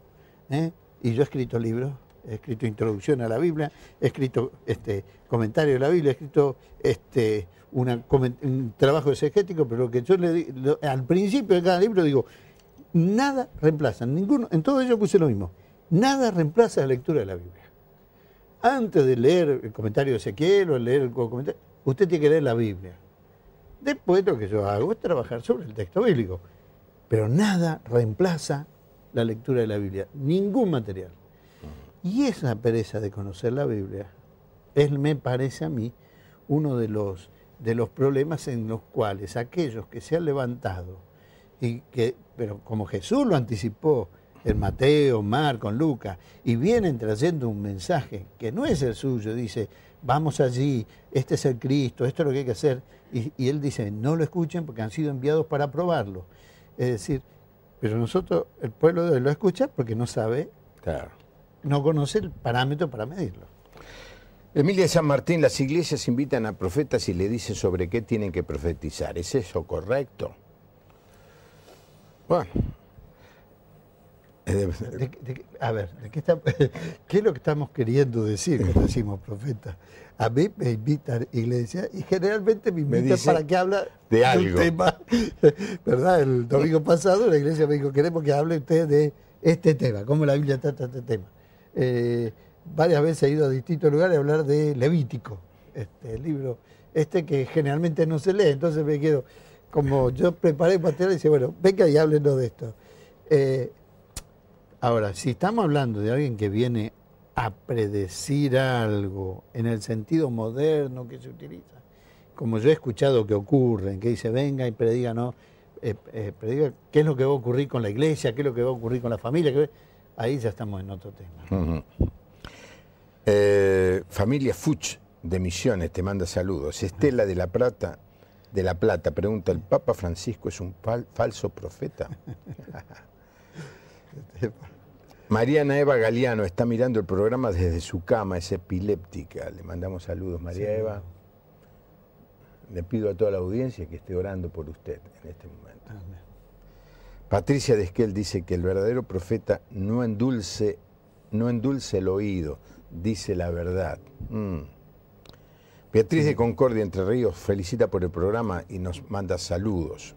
¿eh? Y yo he escrito libros, he escrito introducción a la Biblia, he escrito este, comentario de la Biblia, he escrito este, un trabajo exegético, pero que yo le al principio de cada libro digo, nada reemplaza, ninguno, en todo ello puse lo mismo, nada reemplaza la lectura de la Biblia. Antes de leer el comentario de Ezequiel o leer el comentario, usted tiene que leer la Biblia. Después lo que yo hago es trabajar sobre el texto bíblico. Pero nada reemplaza la lectura de la Biblia, ningún material. Y esa pereza de conocer la Biblia es, me parece a mí, uno de los, de los problemas en los cuales aquellos que se han levantado, y que, pero como Jesús lo anticipó en Mateo, Marco, Lucas, y vienen trayendo un mensaje que no es el suyo, dice, vamos allí, este es el Cristo, esto es lo que hay que hacer. Y, él dice, no lo escuchen porque han sido enviados para probarlo. Es decir, pero nosotros, el pueblo de lo escucha porque no sabe, claro. no conoce el parámetro para medirlo. Emilia San Martín, las iglesias invitan a profetas y le dicen sobre qué tienen que profetizar. ¿Es eso correcto? Bueno, eh, a ver, qué, es lo que estamos queriendo decir cuando eh. decimos profeta? A mí me invitan iglesia y generalmente me invitan para que hable de algo. tema, ¿verdad? El domingo pasado la iglesia me dijo, queremos que hable usted de este tema, cómo la Biblia trata este tema. Eh, varias veces he ido a distintos lugares a hablar de Levítico, este el libro este que generalmente no se lee, entonces me quedo, como yo preparé el material y dice, bueno, venga y háblenos de esto. Eh, Ahora, si estamos hablando de alguien que viene a predecir algo en el sentido moderno que se utiliza, como yo he escuchado que ocurre, que dice venga y prediga, no, eh, eh, prediga qué es lo que va a ocurrir con la iglesia, qué es lo que va a ocurrir con la familia, ahí ya estamos en otro tema. Eh, familia Fuch de Misiones te manda saludos. Estela de la Plata, de la Plata pregunta, ¿el Papa Francisco es un falso profeta? Mariana Eva Galeano está mirando el programa desde su cama, es epiléptica. Le mandamos saludos, María Eva. Le pido a toda la audiencia que esté orando por usted en este momento. Patricia Desquel dice que el verdadero profeta no endulce, no endulce el oído, dice la verdad. Mm. Beatriz de Concordia Entre Ríos felicita por el programa y nos manda saludos.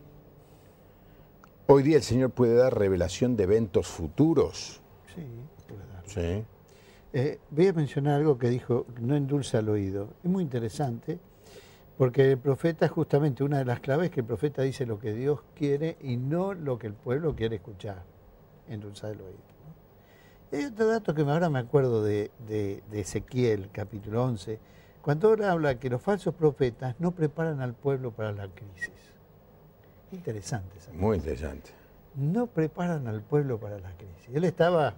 Hoy día el Señor puede dar revelación de eventos futuros. Sí, Sí. Eh, voy a mencionar algo que dijo, no endulza el oído. Es muy interesante porque el profeta, es justamente una de las claves que el profeta dice lo que Dios quiere y no lo que el pueblo quiere escuchar. Endulza el oído. hay otro dato que ahora me acuerdo de, Ezequiel, capítulo 11, cuando ahora habla que los falsos profetas no preparan al pueblo para la crisis. Interesante esa Muy interesante no preparan al pueblo para la crisis. Él estaba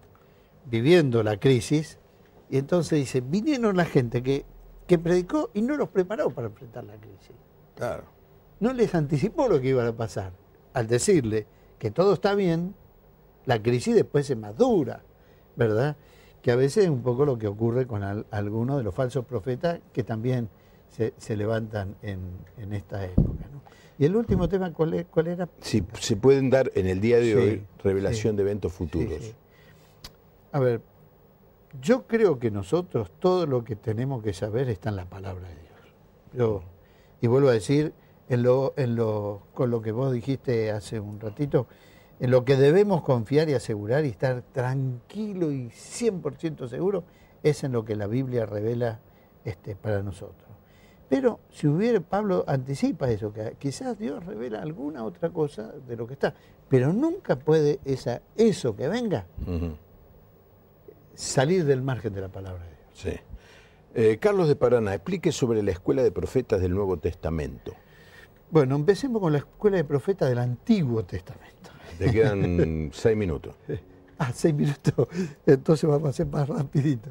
viviendo la crisis y entonces dice, vinieron la gente que, predicó y no los preparó para enfrentar la crisis. Claro. No les anticipó lo que iba a pasar. Al decirle que todo está bien, la crisis después se madura, ¿verdad? Que a veces es un poco lo que ocurre con algunos de los falsos profetas que también se, levantan en, en esta época. ¿no? ¿Y el último tema cuál, era? Si se pueden dar en el día de hoy revelación de eventos futuros. A ver, yo creo que nosotros todo lo que tenemos que saber está en la palabra de Dios. y vuelvo a decir, en con lo que vos dijiste hace un ratito, en lo que debemos confiar y asegurar y estar tranquilo y 100% seguro es en lo que la Biblia revela este, para nosotros. Pero si hubiera, Pablo anticipa eso, que quizás Dios revela alguna otra cosa de lo que está, pero nunca puede esa, eso que venga salir del margen de la palabra de Dios. Sí. Eh, Carlos de Paraná, explique sobre la escuela de profetas del Nuevo Testamento. Bueno, empecemos con la escuela de profetas del Antiguo Testamento. Te quedan seis minutos. Ah, seis minutos. Entonces vamos a hacer más rapidito.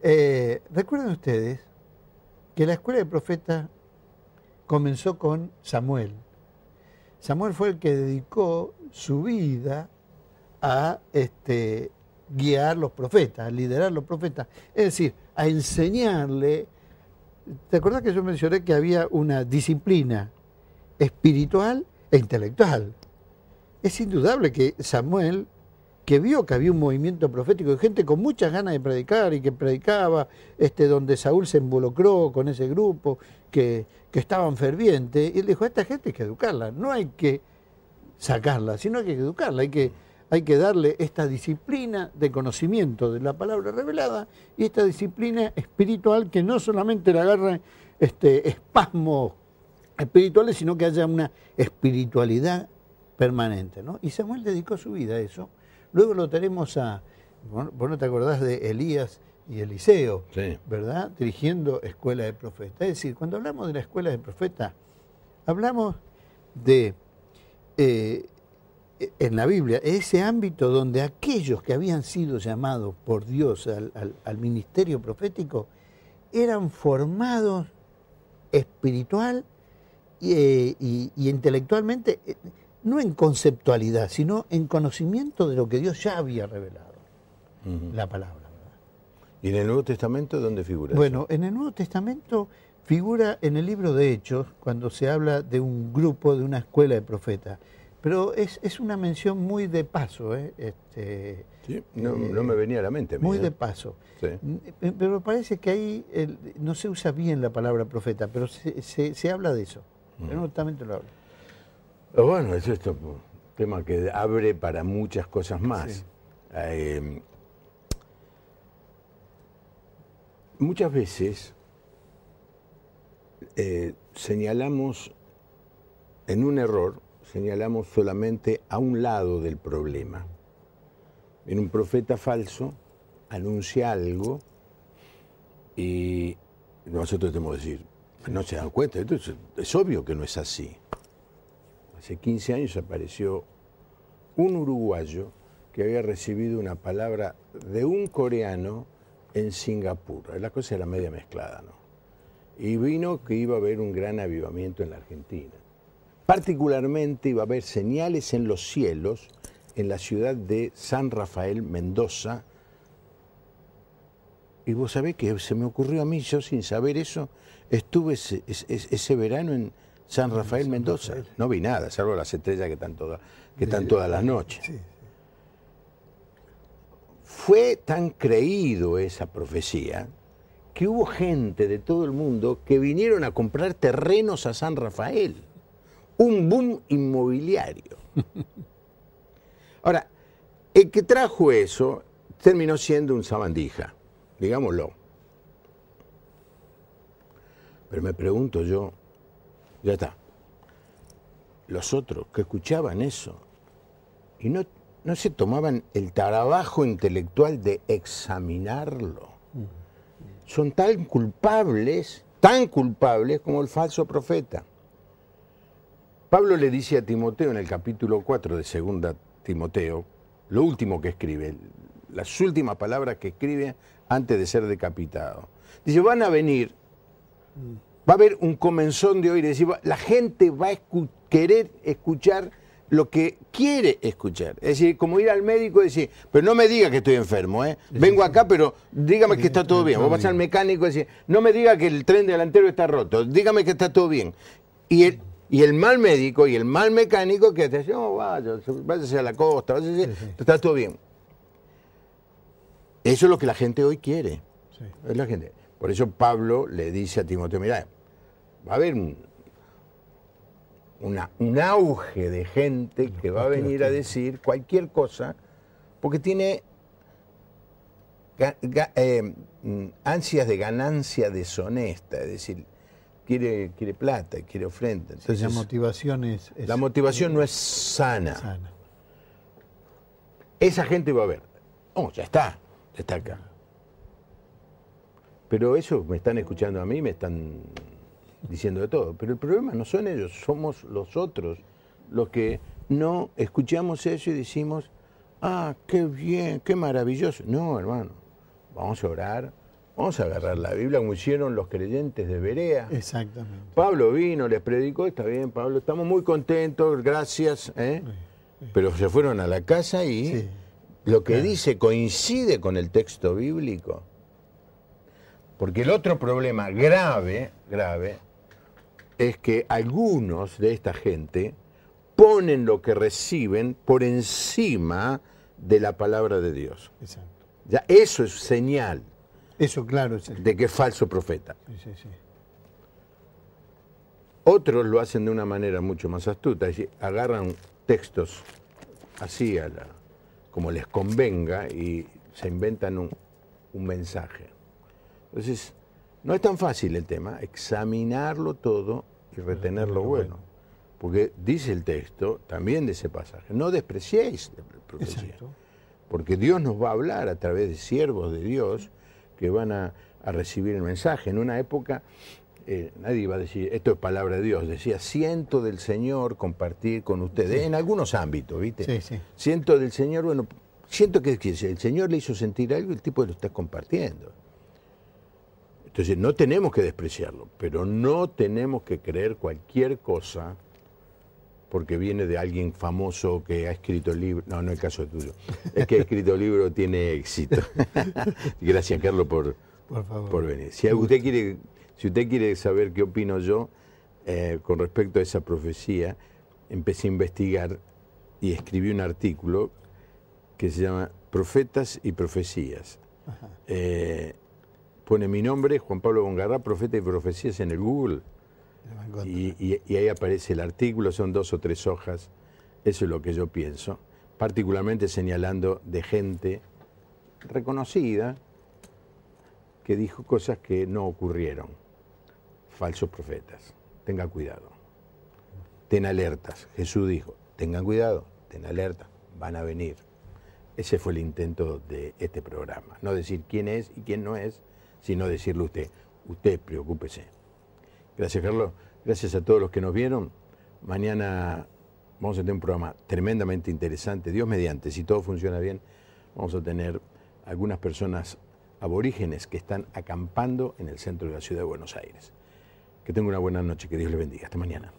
Eh, Recuerden ustedes que la escuela de profetas comenzó con Samuel. Samuel fue el que dedicó su vida a este, guiar los profetas, a liderar los profetas, es decir, a enseñarle. ¿Te acuerdas que yo mencioné que había una disciplina espiritual e intelectual? Es indudable que Samuel que vio que había un movimiento profético de gente con muchas ganas de predicar y que predicaba, este, donde Saúl se involucró con ese grupo, que, estaban fervientes, y él dijo, esta gente hay que educarla, no hay que sacarla, sino hay que educarla, hay que, hay que darle esta disciplina de conocimiento de la palabra revelada y esta disciplina espiritual que no solamente la agarre este, espasmos espirituales, sino que haya una espiritualidad permanente. ¿no? Y Samuel dedicó su vida a eso Luego lo tenemos a, vos no te acordás de Elías y Eliseo, ¿verdad? Dirigiendo escuela de profeta. Es decir, cuando hablamos de la escuela de profeta, hablamos de, eh, e, en la Biblia, ese ámbito donde aquellos que habían sido llamados por Dios al, ministerio profético eran formados espiritual eh, y, intelectualmente. Eh, no en conceptualidad, sino en conocimiento de lo que Dios ya había revelado, la palabra. ¿Y en el Nuevo Testamento dónde figura? Bueno, en el Nuevo Testamento figura en el libro de Hechos, cuando se habla de un grupo, de una escuela de profetas. Pero es, una mención muy de paso. ¿eh? Este, sí, eh, no, me venía a la mente. Muy ¿eh? de paso. Mm, eh, pero parece que ahí no se usa bien la palabra profeta, pero se, habla de eso. En el mm. Nuevo Testamento lo habla bueno, es esto tema que abre para muchas cosas más. Eh, muchas veces eh, señalamos en un error, señalamos solamente a un lado del problema. En un profeta falso anuncia algo y nosotros tenemos que decir, no se dan cuenta, es obvio que no es así hace 15 años apareció un uruguayo que había recibido una palabra de un coreano en Singapur. La cosa era media mezclada, ¿no? Y vino que iba a haber un gran avivamiento en la Argentina. Particularmente iba a haber señales en los cielos en la ciudad de San Rafael, Mendoza. Y vos sabés que se me ocurrió a mí, yo sin saber eso, estuve ese, verano en, San Rafael Mendoza. No vi nada, salvo las estrellas que están todas, que todas las noches. Fue tan creído esa profecía que hubo gente de todo el mundo que vinieron a comprar terrenos a San Rafael. Un boom inmobiliario. Ahora, el que trajo eso terminó siendo un sabandija, digámoslo. Pero me pregunto yo, ya está. Los otros que escuchaban eso y no, no se tomaban el trabajo intelectual de examinarlo. Son tan culpables, tan culpables como el falso profeta. Pablo le dice a Timoteo en el capítulo 4 de segunda Timoteo, lo último que escribe, las últimas palabras que escribe antes de ser decapitado. Dice, van a venir va a haber un comenzón de hoy es decir, la gente va a querer escuchar lo que quiere escuchar. Es decir, como ir al médico y decir, pero no me diga que estoy enfermo, ¿eh? vengo acá, pero dígame que está todo bien. a pasar al mecánico y decir, no me diga que el tren delantero está roto, dígame que está todo bien. Y el, y el mal médico y el mal mecánico que te dice, oh, vaya, váyase a la costa, váyase, está todo bien. Eso es lo que la gente hoy quiere. Es la gente. Por eso Pablo le dice a Timoteo, mira, va a haber un, un auge de gente que va a venir a decir cualquier cosa porque tiene eh, mm, ansias de ganancia deshonesta, es decir, quiere, quiere plata, quiere ofrenda. Entonces, la motivación es, La motivación eh, no es sana. Esa gente va a ver, oh, ya está, ya está acá. Pero eso me están escuchando a mí, me están diciendo de todo. Pero el problema no son ellos, somos los otros los que no escuchamos eso y decimos, ah, qué bien, qué maravilloso. No, hermano, vamos a orar, vamos a agarrar la Biblia como hicieron los creyentes de Berea. Exactamente. Pablo vino, les predicó, está bien, Pablo, estamos muy contentos, gracias. ¿eh? Pero se fueron a la casa y lo que dice coincide con el texto bíblico. Porque el otro problema grave, grave, es que algunos de esta gente ponen lo que reciben por encima de la palabra de Dios. Ya, eso es señal. Eso, claro. De que es falso profeta. Otros lo hacen de una manera mucho más astuta, es agarran textos así, a la, como les convenga, y se inventan un, un mensaje. Entonces, no es tan fácil el tema, examinarlo todo y retener lo bueno. Porque dice el texto también de ese pasaje, no despreciéis Porque Dios nos va a hablar a través de siervos de Dios que van a, recibir el mensaje. En una época eh, nadie iba a decir, esto es palabra de Dios, decía, siento del Señor compartir con ustedes, en algunos ámbitos, ¿viste? Siento del Señor, bueno, siento que, que el Señor le hizo sentir algo y el tipo lo está compartiendo. Entonces, no tenemos que despreciarlo, pero no tenemos que creer cualquier cosa porque viene de alguien famoso que ha escrito libro. No, no es el caso tuyo. Es que ha escrito libro, tiene éxito. Gracias, Carlos, por, por, venir. Si usted, quiere, si usted quiere saber qué opino yo eh, con respecto a esa profecía, empecé a investigar y escribí un artículo que se llama Profetas y Profecías. Eh, pone mi nombre, Juan Pablo Bongarra, Profeta y Profecías en el Google. Y, ahí aparece el artículo, son dos o tres hojas. Eso es lo que yo pienso. Particularmente señalando de gente reconocida que dijo cosas que no ocurrieron. Falsos profetas. Tenga cuidado. Ten alertas. Jesús dijo, tengan cuidado, ten alerta, van a venir. Ese fue el intento de este programa. No decir quién es y quién no es, sino decirle a usted, usted preocúpese. Gracias, Carlos. Gracias a todos los que nos vieron. Mañana vamos a tener un programa tremendamente interesante. Dios mediante, si todo funciona bien, vamos a tener algunas personas aborígenes que están acampando en el centro de la ciudad de Buenos Aires. Que tenga una buena noche, que Dios les bendiga. Hasta mañana.